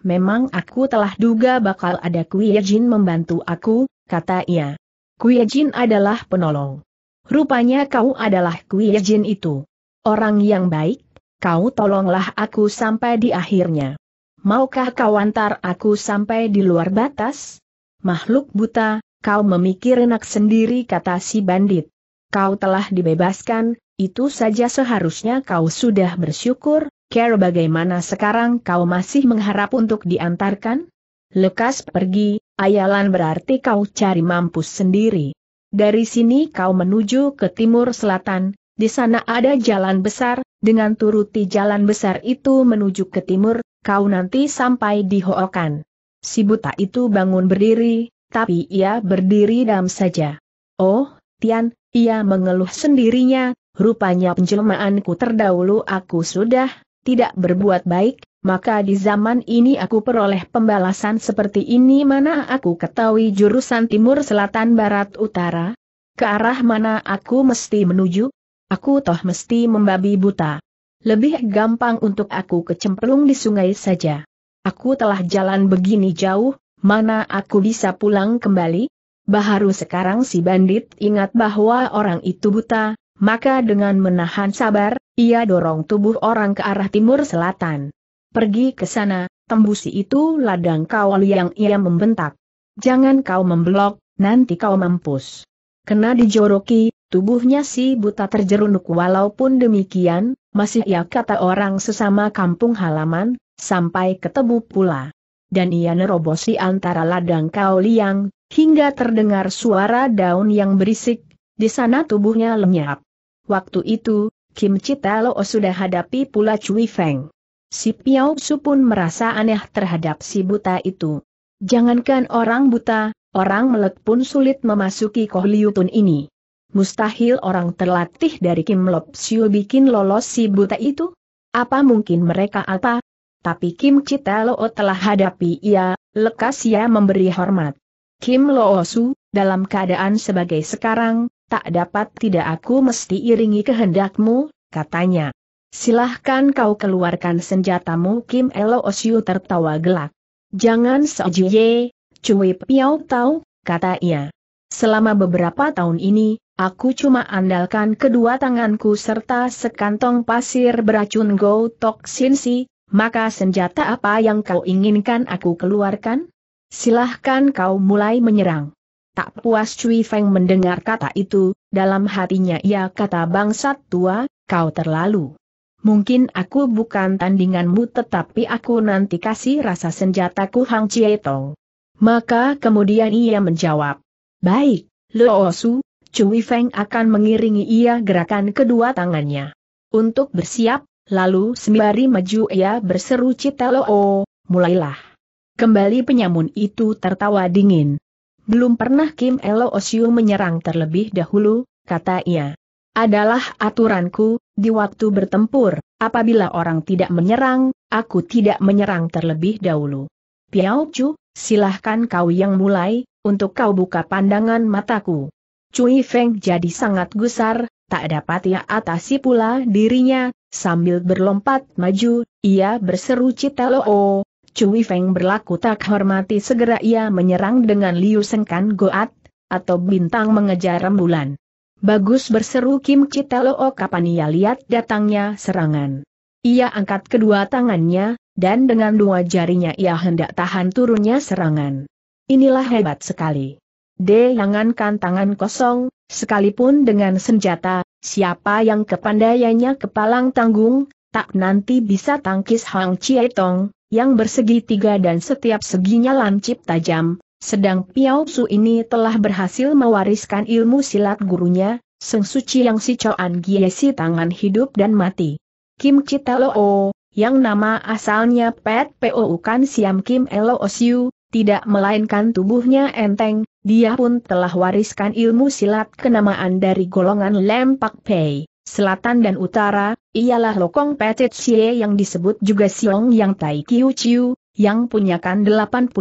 Memang aku telah duga bakal ada Kuya Jin membantu aku, kata ia. Kuya Jin adalah penolong. Rupanya kau adalah Kui Jin itu. Orang yang baik, kau tolonglah aku sampai di akhirnya. Maukah kau antar aku sampai di luar batas? Makhluk buta, kau memikir enak sendiri kata si bandit. Kau telah dibebaskan, itu saja seharusnya kau sudah bersyukur, care bagaimana sekarang kau masih mengharap untuk diantarkan? Lekas pergi, ayalan berarti kau cari mampus sendiri. Dari sini kau menuju ke timur selatan, di sana ada jalan besar, dengan turuti jalan besar itu menuju ke timur, kau nanti sampai di Hookan. Si buta itu bangun berdiri, tapi ia berdiri dalam saja. Oh, Tian, ia mengeluh sendirinya, rupanya penjelmaanku terdahulu aku sudah, tidak berbuat baik, maka di zaman ini aku peroleh pembalasan seperti ini mana aku ketahui jurusan timur selatan barat utara? Ke arah mana aku mesti menuju? Aku toh mesti membabi buta. Lebih gampang untuk aku kecemplung di sungai saja. Aku telah jalan begini jauh, mana aku bisa pulang kembali? Baharu sekarang si bandit ingat bahwa orang itu buta, maka dengan menahan sabar, ia dorong tubuh orang ke arah timur selatan. Pergi ke sana, tembusi itu ladang kau yang ia membentak. Jangan kau memblok, nanti kau mampus. Kena dijoroki, tubuhnya si buta terjerunuk walaupun demikian, masih ia kata orang sesama kampung halaman, sampai ketemu pula. Dan ia nerobosi antara ladang kau liang, hingga terdengar suara daun yang berisik, di sana tubuhnya lenyap. Waktu itu, Kim Chitalo sudah hadapi pula Cui Feng. Si Piao Su pun merasa aneh terhadap si buta itu. Jangankan orang buta, orang melek pun sulit memasuki Koh Liutun ini. Mustahil orang terlatih dari Kim Lop Siu bikin lolos si buta itu? Apa mungkin mereka apa? Tapi Kim Cita Loo telah hadapi ia, lekas ia memberi hormat. Kim Loo Su, dalam keadaan sebagai sekarang, tak dapat tidak aku mesti iringi kehendakmu, katanya. Silahkan kau keluarkan senjatamu Kim Elo Osiu tertawa gelak. Jangan sejiye, cuwi Piau tau, kata ia. Selama beberapa tahun ini, aku cuma andalkan kedua tanganku serta sekantong pasir beracun Go Tok Sin Si, maka senjata apa yang kau inginkan aku keluarkan? Silahkan kau mulai menyerang. Tak puas Cui Feng mendengar kata itu, dalam hatinya ia kata bangsat tua, kau terlalu Mungkin aku bukan tandinganmu tetapi aku nanti kasih rasa senjataku Hang Chie Tong. Maka kemudian ia menjawab. Baik, Luo Su, Cui Feng akan mengiringi ia gerakan kedua tangannya. Untuk bersiap, lalu sembari maju ia berseru cita Loo, mulailah. Kembali penyamun itu tertawa dingin. Belum pernah Kim Elo Osyu menyerang terlebih dahulu, kata ia. Adalah aturanku, di waktu bertempur, apabila orang tidak menyerang, aku tidak menyerang terlebih dahulu. Piao Chu, silahkan kau yang mulai, untuk kau buka pandangan mataku. Cui Feng jadi sangat gusar, tak dapat ia atasi pula dirinya, sambil berlompat maju, ia berseru cita loo. Cui Feng berlaku tak hormati segera ia menyerang dengan Liu Sengkan Goat, atau bintang mengejar rembulan. Bagus berseru Kim Citalook oh, kapan ia lihat datangnya serangan. Ia angkat kedua tangannya, dan dengan dua jarinya ia hendak tahan turunnya serangan. Inilah hebat sekali. Deyangankan tangan kosong, sekalipun dengan senjata, siapa yang kepandaiannya kepalang tanggung, tak nanti bisa tangkis Hang Chietong, yang bersegi tiga dan setiap seginya lancip tajam, sedang Piao Su ini telah berhasil mewariskan ilmu silat gurunya, Seng Suci yang si Choan Si tangan hidup dan mati. Kim Chita Loo, yang nama asalnya Pet U Kan Siam Kim Elo Osiu, tidak melainkan tubuhnya enteng, dia pun telah wariskan ilmu silat kenamaan dari golongan Lempak Pei. Selatan dan Utara, ialah Lokong Petit Xie yang disebut juga Siong Yang Tai Kiu Chiu, yang punyakan 81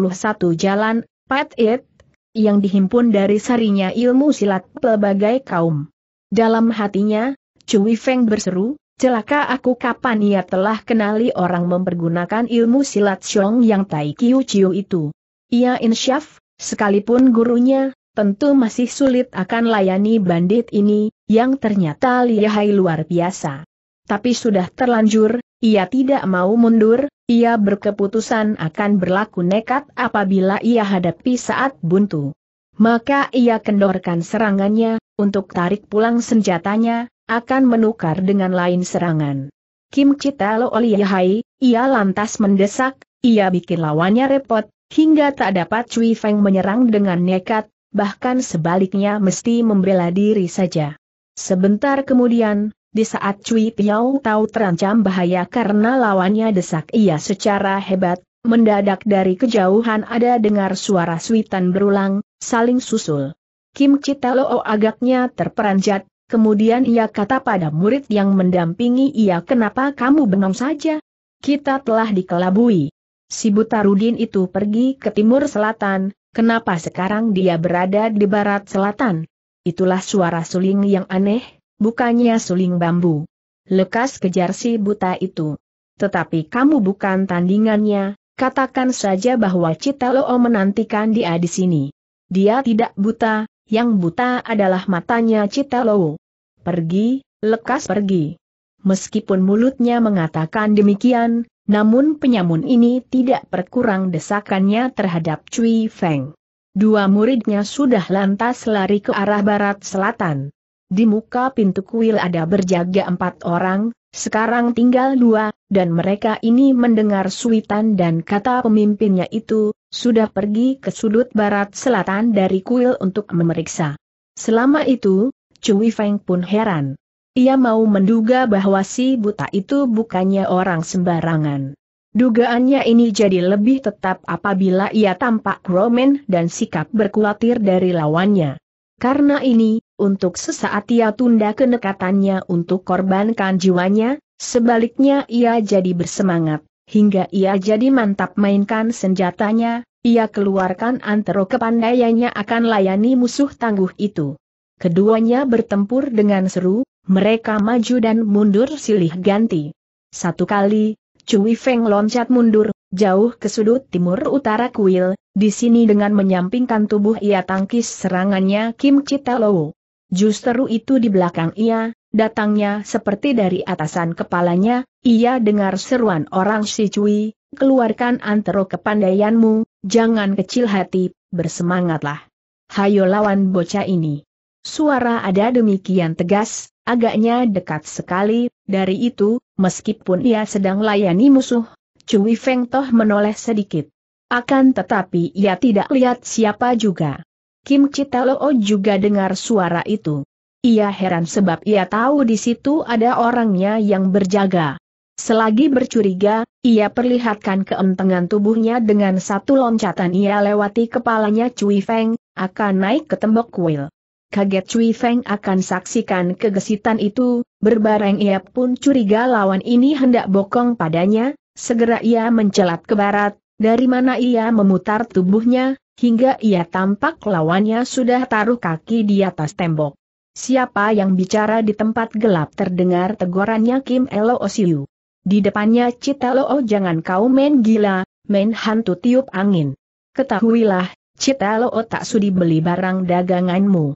jalan Pat It, yang dihimpun dari sarinya ilmu silat pelbagai kaum. Dalam hatinya, Cui Feng berseru, celaka aku kapan ia telah kenali orang mempergunakan ilmu silat Xiong yang Tai Kiu Chiu itu. Ia insyaf, sekalipun gurunya, tentu masih sulit akan layani bandit ini, yang ternyata lihai luar biasa. Tapi sudah terlanjur, ia tidak mau mundur, ia berkeputusan akan berlaku nekat apabila ia hadapi saat buntu. Maka ia kendorkan serangannya, untuk tarik pulang senjatanya, akan menukar dengan lain serangan. Kim Cita Lo ia lantas mendesak, ia bikin lawannya repot, hingga tak dapat Cui Feng menyerang dengan nekat, bahkan sebaliknya mesti membela diri saja. Sebentar kemudian, di saat Cui Piao tahu terancam bahaya karena lawannya desak ia secara hebat, mendadak dari kejauhan ada dengar suara suitan berulang, saling susul. Kim Loo agaknya terperanjat, kemudian ia kata pada murid yang mendampingi ia kenapa kamu bengong saja? Kita telah dikelabui. Si Butarudin itu pergi ke timur selatan, kenapa sekarang dia berada di barat selatan? Itulah suara suling yang aneh, bukannya suling bambu. Lekas kejar si buta itu. Tetapi kamu bukan tandingannya, katakan saja bahwa Loo menantikan dia di sini. Dia tidak buta, yang buta adalah matanya Loo. Pergi, lekas pergi. Meskipun mulutnya mengatakan demikian, namun penyamun ini tidak berkurang desakannya terhadap Cui Feng. Dua muridnya sudah lantas lari ke arah barat selatan. Di muka pintu kuil ada berjaga empat orang, sekarang tinggal dua, dan mereka ini mendengar suitan dan kata pemimpinnya itu, sudah pergi ke sudut barat selatan dari kuil untuk memeriksa. Selama itu, Cui Feng pun heran. Ia mau menduga bahwa si buta itu bukannya orang sembarangan. Dugaannya ini jadi lebih tetap apabila ia tampak romen dan sikap berkulatir dari lawannya. Karena ini, untuk sesaat ia tunda kenekatannya untuk korbankan jiwanya, sebaliknya ia jadi bersemangat, hingga ia jadi mantap mainkan senjatanya, ia keluarkan antero kepandaiannya akan layani musuh tangguh itu. Keduanya bertempur dengan seru, mereka maju dan mundur silih ganti. Satu kali, Cui Feng loncat mundur, jauh ke sudut timur utara kuil, di sini dengan menyampingkan tubuh ia tangkis serangannya Kim Chitalow. Justru itu di belakang ia, datangnya seperti dari atasan kepalanya, ia dengar seruan orang si Cui, keluarkan antero kepandaianmu, jangan kecil hati, bersemangatlah. Hayo lawan bocah ini. Suara ada demikian tegas, agaknya dekat sekali, dari itu, meskipun ia sedang layani musuh, Cui Feng Toh menoleh sedikit. Akan tetapi ia tidak lihat siapa juga. Kim Chitaloo juga dengar suara itu. Ia heran sebab ia tahu di situ ada orangnya yang berjaga. Selagi bercuriga, ia perlihatkan keentengan tubuhnya dengan satu loncatan ia lewati kepalanya Cui Feng, akan naik ke tembok kuil. Kaget Cui Feng akan saksikan kegesitan itu, berbareng ia pun curiga lawan ini hendak bokong padanya, segera ia mencelat ke barat, dari mana ia memutar tubuhnya, hingga ia tampak lawannya sudah taruh kaki di atas tembok. Siapa yang bicara di tempat gelap terdengar tegorannya Kim Elo Osiu. Di depannya o oh, jangan kau main gila, main hantu tiup angin. Ketahuilah, o oh, tak sudi beli barang daganganmu.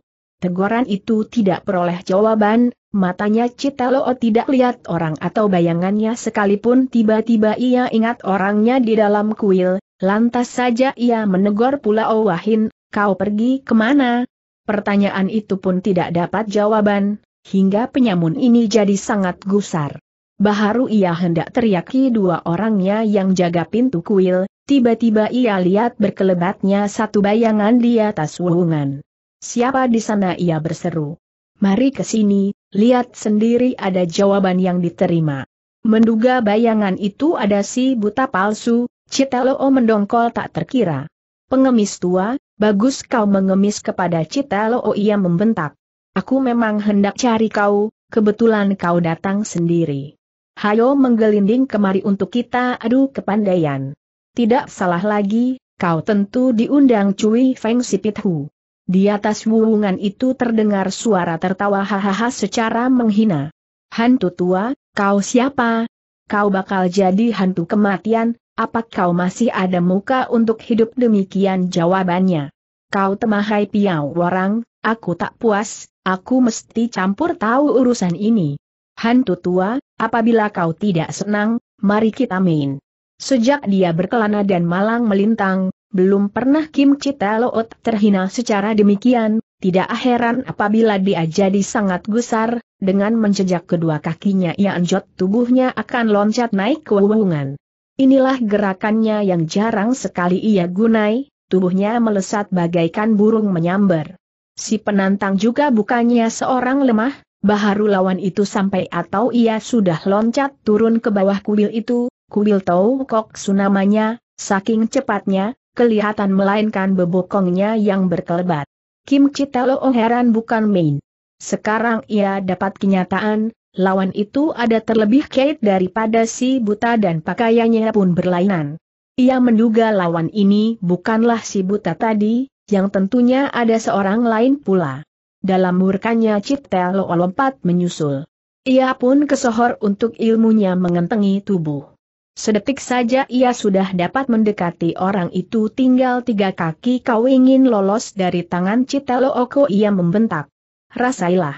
Teguran itu tidak peroleh jawaban, matanya Citalo tidak lihat orang atau bayangannya sekalipun tiba-tiba ia ingat orangnya di dalam kuil, lantas saja ia menegur pula oh Wahin, kau pergi kemana? Pertanyaan itu pun tidak dapat jawaban, hingga penyamun ini jadi sangat gusar. Baharu ia hendak teriaki dua orangnya yang jaga pintu kuil, tiba-tiba ia lihat berkelebatnya satu bayangan di atas wuhungan. Siapa di sana ia berseru. Mari ke sini, lihat sendiri ada jawaban yang diterima. Menduga bayangan itu ada si buta palsu, Citalo mendongkol tak terkira. Pengemis tua, bagus kau mengemis kepada Citaloo ia membentak. Aku memang hendak cari kau, kebetulan kau datang sendiri. Hayo menggelinding kemari untuk kita adu kepandaian. Tidak salah lagi, kau tentu diundang Cui Feng Hu. Di atas wuwungan itu terdengar suara tertawa hahaha secara menghina. Hantu tua, kau siapa? Kau bakal jadi hantu kematian, apa kau masih ada muka untuk hidup demikian jawabannya? Kau temahai piau orang, aku tak puas, aku mesti campur tahu urusan ini. Hantu tua, apabila kau tidak senang, mari kita main. Sejak dia berkelana dan malang melintang, belum pernah Kim Chita Loot terhina secara demikian, tidak heran apabila dia jadi sangat gusar, dengan menjejak kedua kakinya ia anjot tubuhnya akan loncat naik ke wawungan. Inilah gerakannya yang jarang sekali ia gunai, tubuhnya melesat bagaikan burung menyambar. Si penantang juga bukannya seorang lemah, baharu lawan itu sampai atau ia sudah loncat turun ke bawah kuil itu, kuil Tau Kok Sunamanya, saking cepatnya, kelihatan melainkan bebokongnya yang berkelebat. Kim oh heran bukan main. Sekarang ia dapat kenyataan, lawan itu ada terlebih kait daripada si buta dan pakaiannya pun berlainan. Ia menduga lawan ini bukanlah si buta tadi, yang tentunya ada seorang lain pula. Dalam murkanya Chitalo lompat menyusul. Ia pun kesohor untuk ilmunya mengentengi tubuh. Sedetik saja ia sudah dapat mendekati orang itu tinggal tiga kaki kau ingin lolos dari tangan Citelo Oko ia membentak. Rasailah.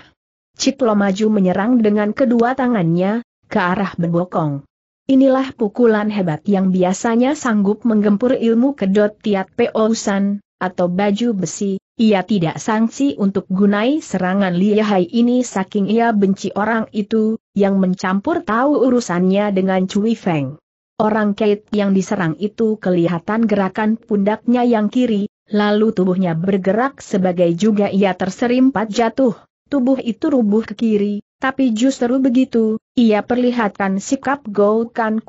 Citlo maju menyerang dengan kedua tangannya, ke arah bebokong. Inilah pukulan hebat yang biasanya sanggup menggempur ilmu kedot tiat peousan, atau baju besi, ia tidak sangsi untuk gunai serangan lihai ini saking ia benci orang itu, yang mencampur tahu urusannya dengan Cui Feng. Orang Kate yang diserang itu kelihatan gerakan pundaknya yang kiri, lalu tubuhnya bergerak sebagai juga ia terserimpat jatuh. Tubuh itu rubuh ke kiri, tapi justru begitu, ia perlihatkan sikap Gou Kan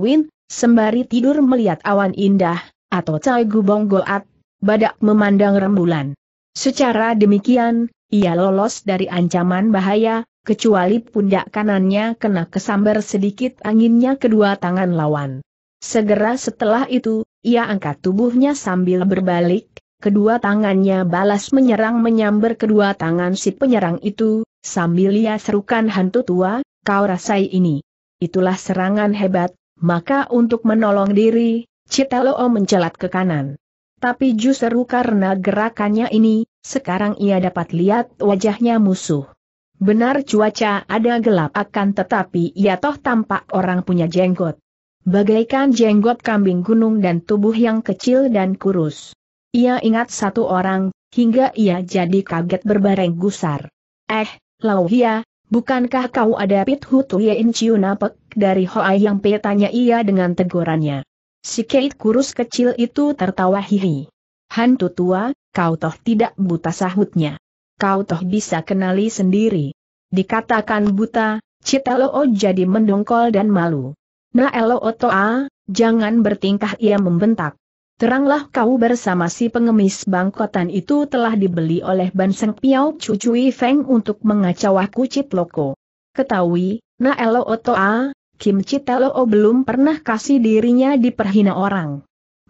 win, sembari tidur melihat awan indah, atau Cai Gubong Goat, badak memandang rembulan. Secara demikian, ia lolos dari ancaman bahaya, kecuali pundak kanannya kena kesambar sedikit anginnya kedua tangan lawan. Segera setelah itu, ia angkat tubuhnya sambil berbalik, kedua tangannya balas menyerang menyambar kedua tangan si penyerang itu, sambil ia serukan hantu tua, kau rasai ini. Itulah serangan hebat, maka untuk menolong diri, Citaloo mencelat ke kanan. Tapi justru karena gerakannya ini, sekarang ia dapat lihat wajahnya musuh. Benar cuaca ada gelap akan tetapi ia toh tampak orang punya jenggot. Bagaikan jenggot kambing gunung dan tubuh yang kecil dan kurus. Ia ingat satu orang, hingga ia jadi kaget berbareng gusar. Eh, Lauhia, bukankah kau ada Pit hutu ya Ciunapek dari Hoa yang petanya ia dengan tegurannya. Si Kate kurus kecil itu tertawa hihi. Hantu tua, kau toh tidak buta sahutnya. Kau toh bisa kenali sendiri. Dikatakan buta, Cita o oh jadi mendongkol dan malu. Naelo oh toa, ah, jangan bertingkah ia membentak. Teranglah kau bersama si pengemis bangkotan itu telah dibeli oleh Banseng Piao Cucui Feng untuk mengacau aku Loko. Ketahui, Naelo oh toa, ah, Kim Cita o belum pernah kasih dirinya diperhina orang.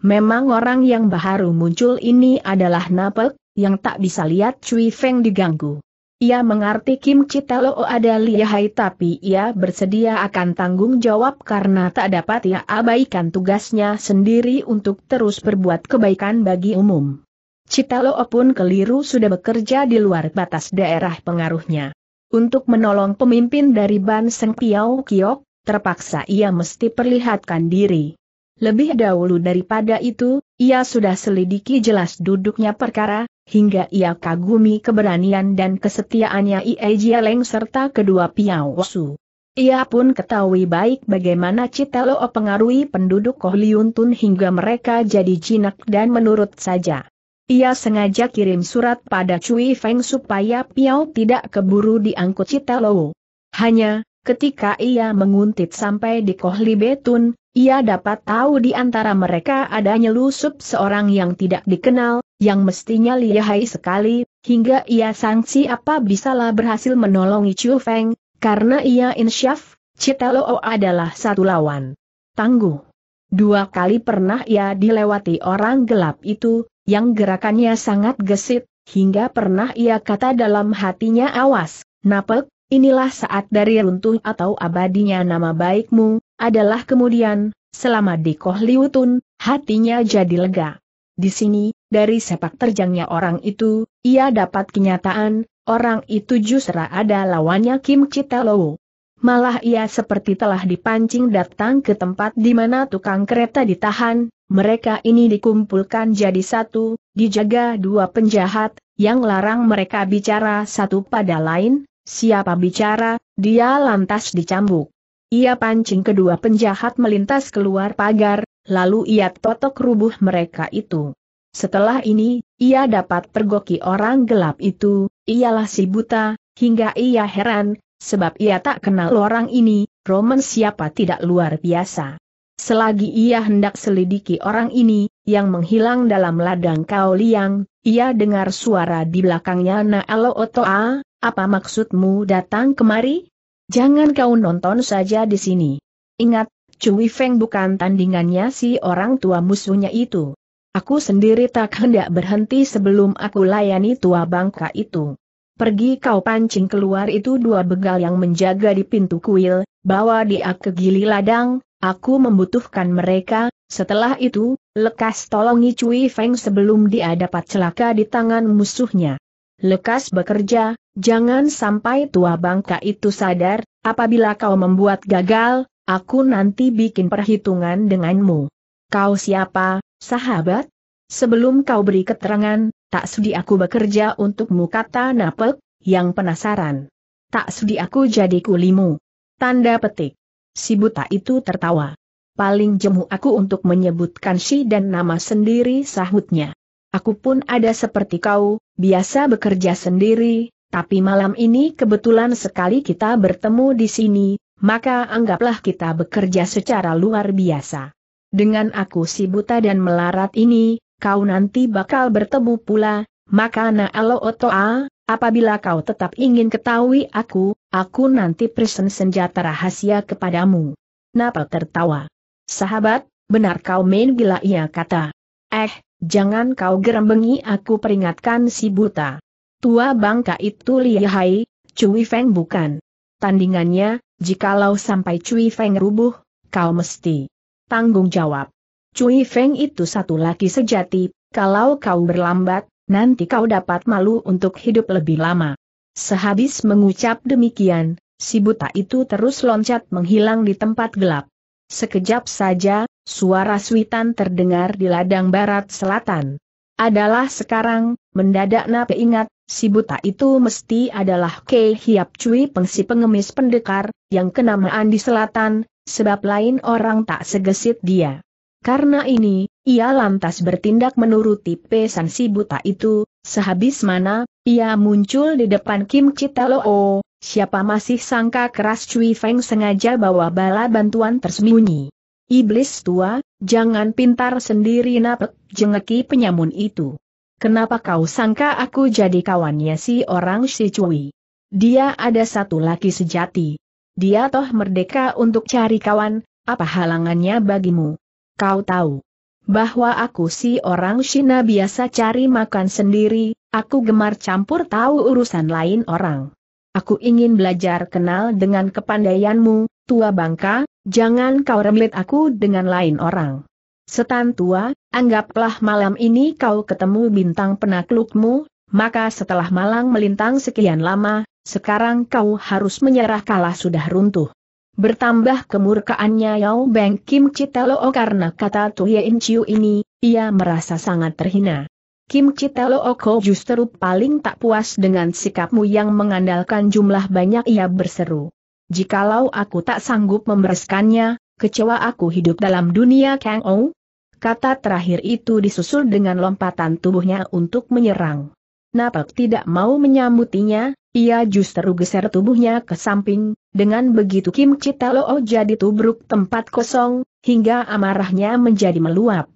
Memang orang yang baru muncul ini adalah Napek, yang tak bisa lihat Cui Feng diganggu. Ia mengerti Kim Chitalo ada lihai tapi ia bersedia akan tanggung jawab karena tak dapat ia abaikan tugasnya sendiri untuk terus berbuat kebaikan bagi umum. Citalo pun keliru sudah bekerja di luar batas daerah pengaruhnya. Untuk menolong pemimpin dari Ban Seng Piao Kiok, terpaksa ia mesti perlihatkan diri. Lebih dahulu daripada itu, ia sudah selidiki jelas duduknya perkara, hingga ia kagumi keberanian dan kesetiaannya Ie Jialeng serta kedua Piao Su. Ia pun ketahui baik bagaimana Citalo pengaruhi penduduk Koh Liuntun hingga mereka jadi jinak dan menurut saja. Ia sengaja kirim surat pada Cui Feng supaya Piao tidak keburu diangkut Citalo. Hanya, ketika ia menguntit sampai di Kohli Betun. Ia dapat tahu di antara mereka ada nyelusup seorang yang tidak dikenal, yang mestinya lihai sekali, hingga ia sangsi apa bisalah berhasil menolongi Chu Feng, karena ia insyaf, Citaloo adalah satu lawan. Tangguh. Dua kali pernah ia dilewati orang gelap itu, yang gerakannya sangat gesit, hingga pernah ia kata dalam hatinya awas, napek, inilah saat dari runtuh atau abadinya nama baikmu, adalah kemudian, selama di Koh Liutun, hatinya jadi lega. Di sini, dari sepak terjangnya orang itu, ia dapat kenyataan, orang itu justru ada lawannya Kim Chitalow. Malah ia seperti telah dipancing datang ke tempat di mana tukang kereta ditahan, mereka ini dikumpulkan jadi satu, dijaga dua penjahat, yang larang mereka bicara satu pada lain, siapa bicara, dia lantas dicambuk. Ia pancing kedua penjahat melintas keluar pagar, lalu ia totok rubuh mereka itu. Setelah ini, ia dapat pergoki orang gelap itu, ialah si buta, hingga ia heran, sebab ia tak kenal orang ini, Roman siapa tidak luar biasa. Selagi ia hendak selidiki orang ini, yang menghilang dalam ladang kau liang, ia dengar suara di belakangnya Naalo Otoa, apa maksudmu datang kemari? Jangan kau nonton saja di sini. Ingat, Cui Feng bukan tandingannya si orang tua musuhnya itu. Aku sendiri tak hendak berhenti sebelum aku layani tua bangka itu. Pergi kau pancing keluar itu dua begal yang menjaga di pintu kuil, bawa dia ke gili ladang, aku membutuhkan mereka, setelah itu, lekas tolongi Cui Feng sebelum dia dapat celaka di tangan musuhnya. Lekas bekerja, jangan sampai tua bangka itu sadar, apabila kau membuat gagal, aku nanti bikin perhitungan denganmu. Kau siapa, sahabat? Sebelum kau beri keterangan, tak sudi aku bekerja untukmu kata Napek, yang penasaran. Tak sudi aku jadi kulimu. Tanda petik. Si buta itu tertawa. Paling jemu aku untuk menyebutkan si dan nama sendiri sahutnya. Aku pun ada seperti kau, biasa bekerja sendiri, tapi malam ini kebetulan sekali kita bertemu di sini, maka anggaplah kita bekerja secara luar biasa. Dengan aku si buta dan melarat ini, kau nanti bakal bertemu pula, maka naalo otoa, apabila kau tetap ingin ketahui aku, aku nanti present senjata rahasia kepadamu. Napa tertawa. Sahabat, benar kau main gila ia kata. Eh, jangan kau gerembengi aku peringatkan si buta. Tua bangka itu lihai, Cui Feng bukan. Tandingannya, jikalau sampai Cui Feng rubuh, kau mesti tanggung jawab. Cui Feng itu satu laki sejati, kalau kau berlambat, nanti kau dapat malu untuk hidup lebih lama. Sehabis mengucap demikian, si buta itu terus loncat menghilang di tempat gelap. Sekejap saja, suara suitan terdengar di ladang barat selatan adalah sekarang, mendadak Nape ingat, si buta itu mesti adalah Kei Hiap Cui pengsi pengemis pendekar, yang kenamaan di selatan, sebab lain orang tak segesit dia. Karena ini, ia lantas bertindak menuruti pesan si buta itu, sehabis mana, ia muncul di depan Kim oh, siapa masih sangka keras Cui Feng sengaja bawa bala bantuan tersembunyi. Iblis tua, Jangan pintar sendiri napek, jengeki penyamun itu. Kenapa kau sangka aku jadi kawannya si orang si cuy? Dia ada satu laki sejati. Dia toh merdeka untuk cari kawan, apa halangannya bagimu? Kau tahu bahwa aku si orang Cina biasa cari makan sendiri, aku gemar campur tahu urusan lain orang. Aku ingin belajar kenal dengan kepandaianmu, tua bangka, Jangan kau remit aku dengan lain orang. Setan tua, anggaplah malam ini kau ketemu bintang penaklukmu, maka setelah malang melintang sekian lama, sekarang kau harus menyerah kalah sudah runtuh. Bertambah kemurkaannya Yao Beng Kim Citelo karena kata Tuhye In Chiu ini, ia merasa sangat terhina. Kim Citelo Oko justru paling tak puas dengan sikapmu yang mengandalkan jumlah banyak ia berseru. Jikalau aku tak sanggup membereskannya, kecewa aku hidup dalam dunia Kang Ou. Kata terakhir itu disusul dengan lompatan tubuhnya untuk menyerang. Napak tidak mau menyambutinya, ia justru geser tubuhnya ke samping, dengan begitu Kim Loo oh jadi tubruk tempat kosong, hingga amarahnya menjadi meluap.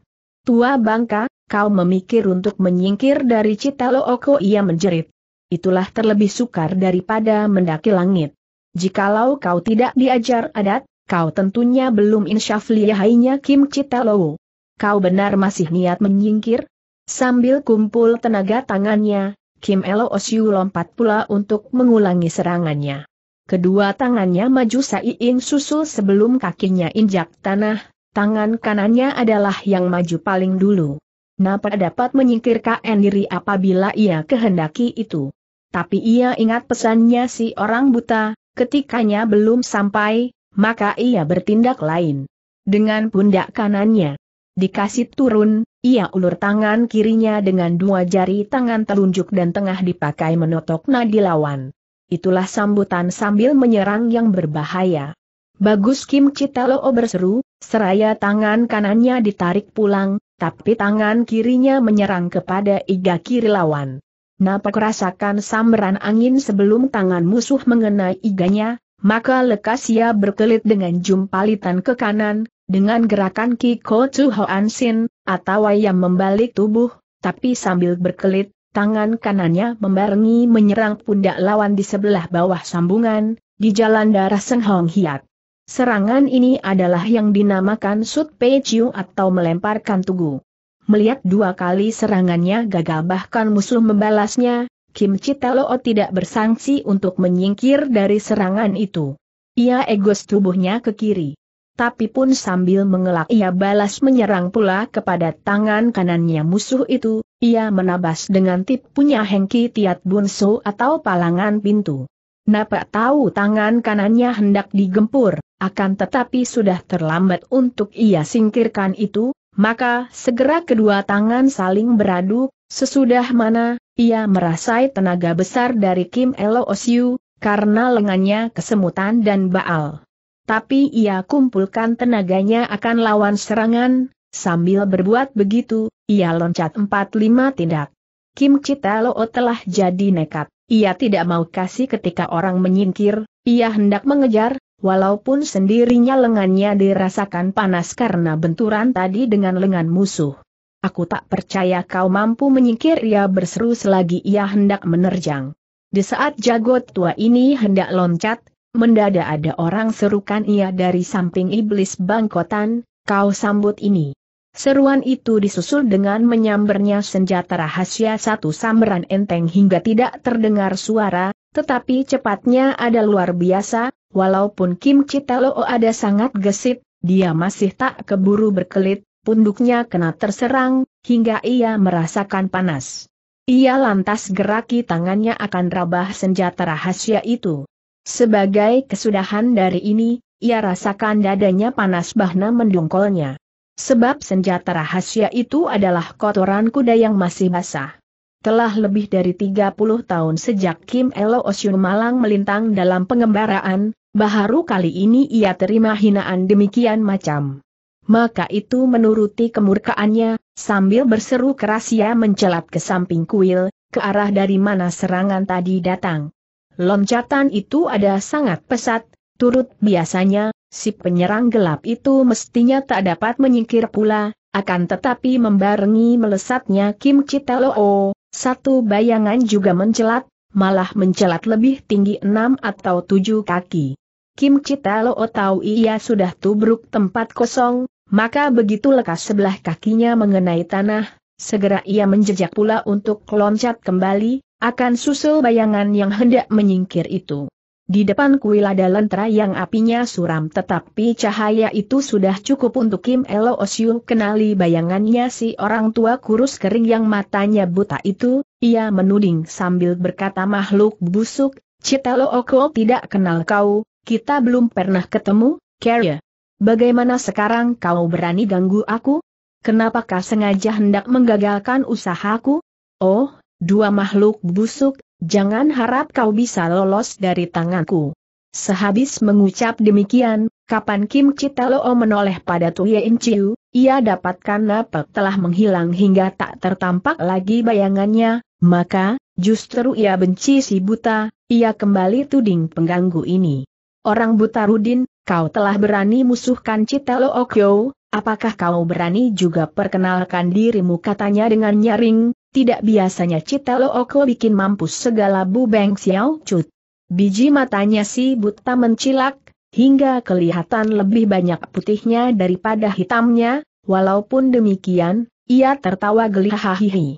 Tua bangka, kau memikir untuk menyingkir dari oh ko ia menjerit. Itulah terlebih sukar daripada mendaki langit. Jikalau kau tidak diajar adat, kau tentunya belum insyaf lihainya Kim Chitalow. Kau benar masih niat menyingkir? Sambil kumpul tenaga tangannya, Kim Elo Osyu lompat pula untuk mengulangi serangannya. Kedua tangannya maju Saiin susul sebelum kakinya injak tanah, tangan kanannya adalah yang maju paling dulu. Napa dapat menyingkirkan diri apabila ia kehendaki itu. Tapi ia ingat pesannya si orang buta, Ketikanya belum sampai, maka ia bertindak lain. Dengan pundak kanannya dikasih turun, ia ulur tangan kirinya dengan dua jari tangan telunjuk dan tengah dipakai menotok nadi lawan. Itulah sambutan sambil menyerang yang berbahaya. Bagus Kim Citalo berseru, seraya tangan kanannya ditarik pulang, tapi tangan kirinya menyerang kepada iga kiri lawan napak rasakan sambaran angin sebelum tangan musuh mengenai iganya, maka lekas ia berkelit dengan jumpalitan ke kanan, dengan gerakan Kiko Chu Sin, atau ayam membalik tubuh, tapi sambil berkelit, tangan kanannya membarengi menyerang pundak lawan di sebelah bawah sambungan, di jalan darah Seng Hong Hiat. Serangan ini adalah yang dinamakan Sut Pei Chiu atau melemparkan tugu. Melihat dua kali serangannya gagal bahkan musuh membalasnya, Kim Chitalo tidak bersangsi untuk menyingkir dari serangan itu. Ia egos tubuhnya ke kiri. Tapi pun sambil mengelak ia balas menyerang pula kepada tangan kanannya musuh itu, ia menabas dengan tip punya Hengki Tiat Bunso atau palangan pintu. Napa tahu tangan kanannya hendak digempur, akan tetapi sudah terlambat untuk ia singkirkan itu, maka segera kedua tangan saling beradu, sesudah mana, ia merasai tenaga besar dari Kim Elo Osiu, karena lengannya kesemutan dan baal. Tapi ia kumpulkan tenaganya akan lawan serangan, sambil berbuat begitu, ia loncat empat lima tindak. Kim Loo telah jadi nekat, ia tidak mau kasih ketika orang menyingkir, ia hendak mengejar, walaupun sendirinya lengannya dirasakan panas karena benturan tadi dengan lengan musuh. Aku tak percaya kau mampu menyingkir ia berseru selagi ia hendak menerjang. Di saat jagot tua ini hendak loncat, mendadak ada orang serukan ia dari samping iblis bangkotan, kau sambut ini. Seruan itu disusul dengan menyambernya senjata rahasia satu samberan enteng hingga tidak terdengar suara, tetapi cepatnya ada luar biasa, Walaupun Kim Chitalo ada sangat gesit, dia masih tak keburu berkelit, punduknya kena terserang, hingga ia merasakan panas. Ia lantas geraki tangannya akan rabah senjata rahasia itu. Sebagai kesudahan dari ini, ia rasakan dadanya panas bahna mendungkolnya. Sebab senjata rahasia itu adalah kotoran kuda yang masih basah. Telah lebih dari 30 tahun sejak Kim Elo Osyu Malang melintang dalam pengembaraan, Baharu kali ini ia terima hinaan demikian macam. Maka itu menuruti kemurkaannya, sambil berseru keras ia mencelat ke samping kuil, ke arah dari mana serangan tadi datang. Loncatan itu ada sangat pesat, turut biasanya, si penyerang gelap itu mestinya tak dapat menyingkir pula, akan tetapi membarengi melesatnya Kim Chiteloo, satu bayangan juga mencelat, malah mencelat lebih tinggi enam atau tujuh kaki. Kim Chitalo tahu ia sudah tubruk tempat kosong, maka begitu lekas sebelah kakinya mengenai tanah, segera ia menjejak pula untuk loncat kembali, akan susul bayangan yang hendak menyingkir itu. Di depan kuil ada lentera yang apinya suram tetapi cahaya itu sudah cukup untuk Kim Elo Osiu kenali bayangannya si orang tua kurus kering yang matanya buta itu, ia menuding sambil berkata makhluk busuk, Citalo Oko tidak kenal kau, kita belum pernah ketemu, Carrie. Bagaimana sekarang kau berani ganggu aku? Kenapakah sengaja hendak menggagalkan usahaku? Oh, dua makhluk busuk, jangan harap kau bisa lolos dari tanganku. Sehabis mengucap demikian, kapan Kim Chitalo menoleh pada Tuye Inciu, ia dapatkan napak telah menghilang hingga tak tertampak lagi bayangannya, maka, justru ia benci si buta, ia kembali tuding pengganggu ini. Orang buta Rudin, kau telah berani musuhkan Citelo Okyo, apakah kau berani juga perkenalkan dirimu katanya dengan nyaring, tidak biasanya Citelo Okyo bikin mampus segala Bu Beng Xiao Cut. Biji matanya si buta mencilak, hingga kelihatan lebih banyak putihnya daripada hitamnya, walaupun demikian, ia tertawa geli hahihi.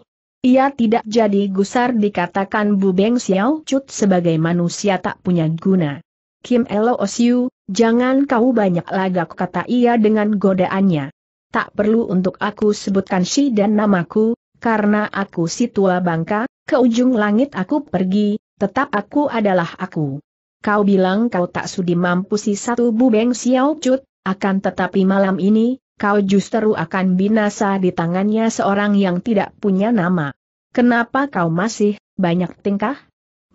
Ia tidak jadi gusar dikatakan Bu Beng Xiao Cut sebagai manusia tak punya guna. Kim Elo Osiu, jangan kau banyak lagak kata ia dengan godaannya. Tak perlu untuk aku sebutkan si dan namaku, karena aku si tua bangka, ke ujung langit aku pergi, tetap aku adalah aku. Kau bilang kau tak sudi mampu si satu bubeng Xiao Cut, akan tetapi malam ini, kau justru akan binasa di tangannya seorang yang tidak punya nama. Kenapa kau masih banyak tingkah?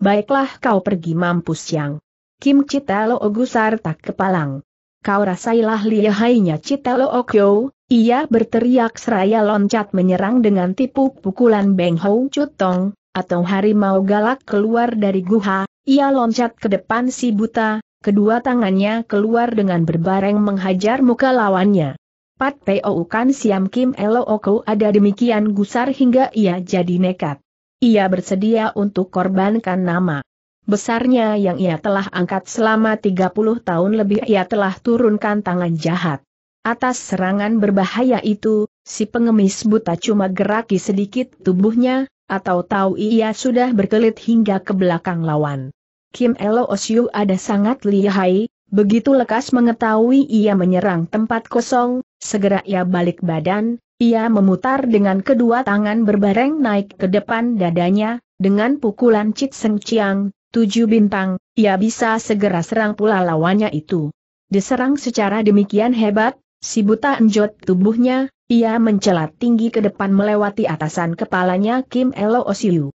Baiklah kau pergi mampus yang. Kim Citalo Ogusar tak kepalang. Kau rasailah lihainya Citalo Okyo, ia berteriak seraya loncat menyerang dengan tipu pukulan Beng Hou Cutong, atau harimau galak keluar dari guha, ia loncat ke depan si buta, kedua tangannya keluar dengan berbareng menghajar muka lawannya. Pat Peo Kan Siam Kim Elo Oko ada demikian gusar hingga ia jadi nekat. Ia bersedia untuk korbankan nama besarnya yang ia telah angkat selama 30 tahun lebih ia telah turunkan tangan jahat. Atas serangan berbahaya itu, si pengemis buta cuma geraki sedikit tubuhnya, atau tahu ia sudah berkelit hingga ke belakang lawan. Kim Elo Osyu ada sangat lihai, begitu lekas mengetahui ia menyerang tempat kosong, segera ia balik badan, ia memutar dengan kedua tangan berbareng naik ke depan dadanya, dengan pukulan Cik Seng Chiang, tujuh bintang, ia bisa segera serang pula lawannya itu. Diserang secara demikian hebat, si buta enjot tubuhnya, ia mencelat tinggi ke depan melewati atasan kepalanya Kim Elo Osiu.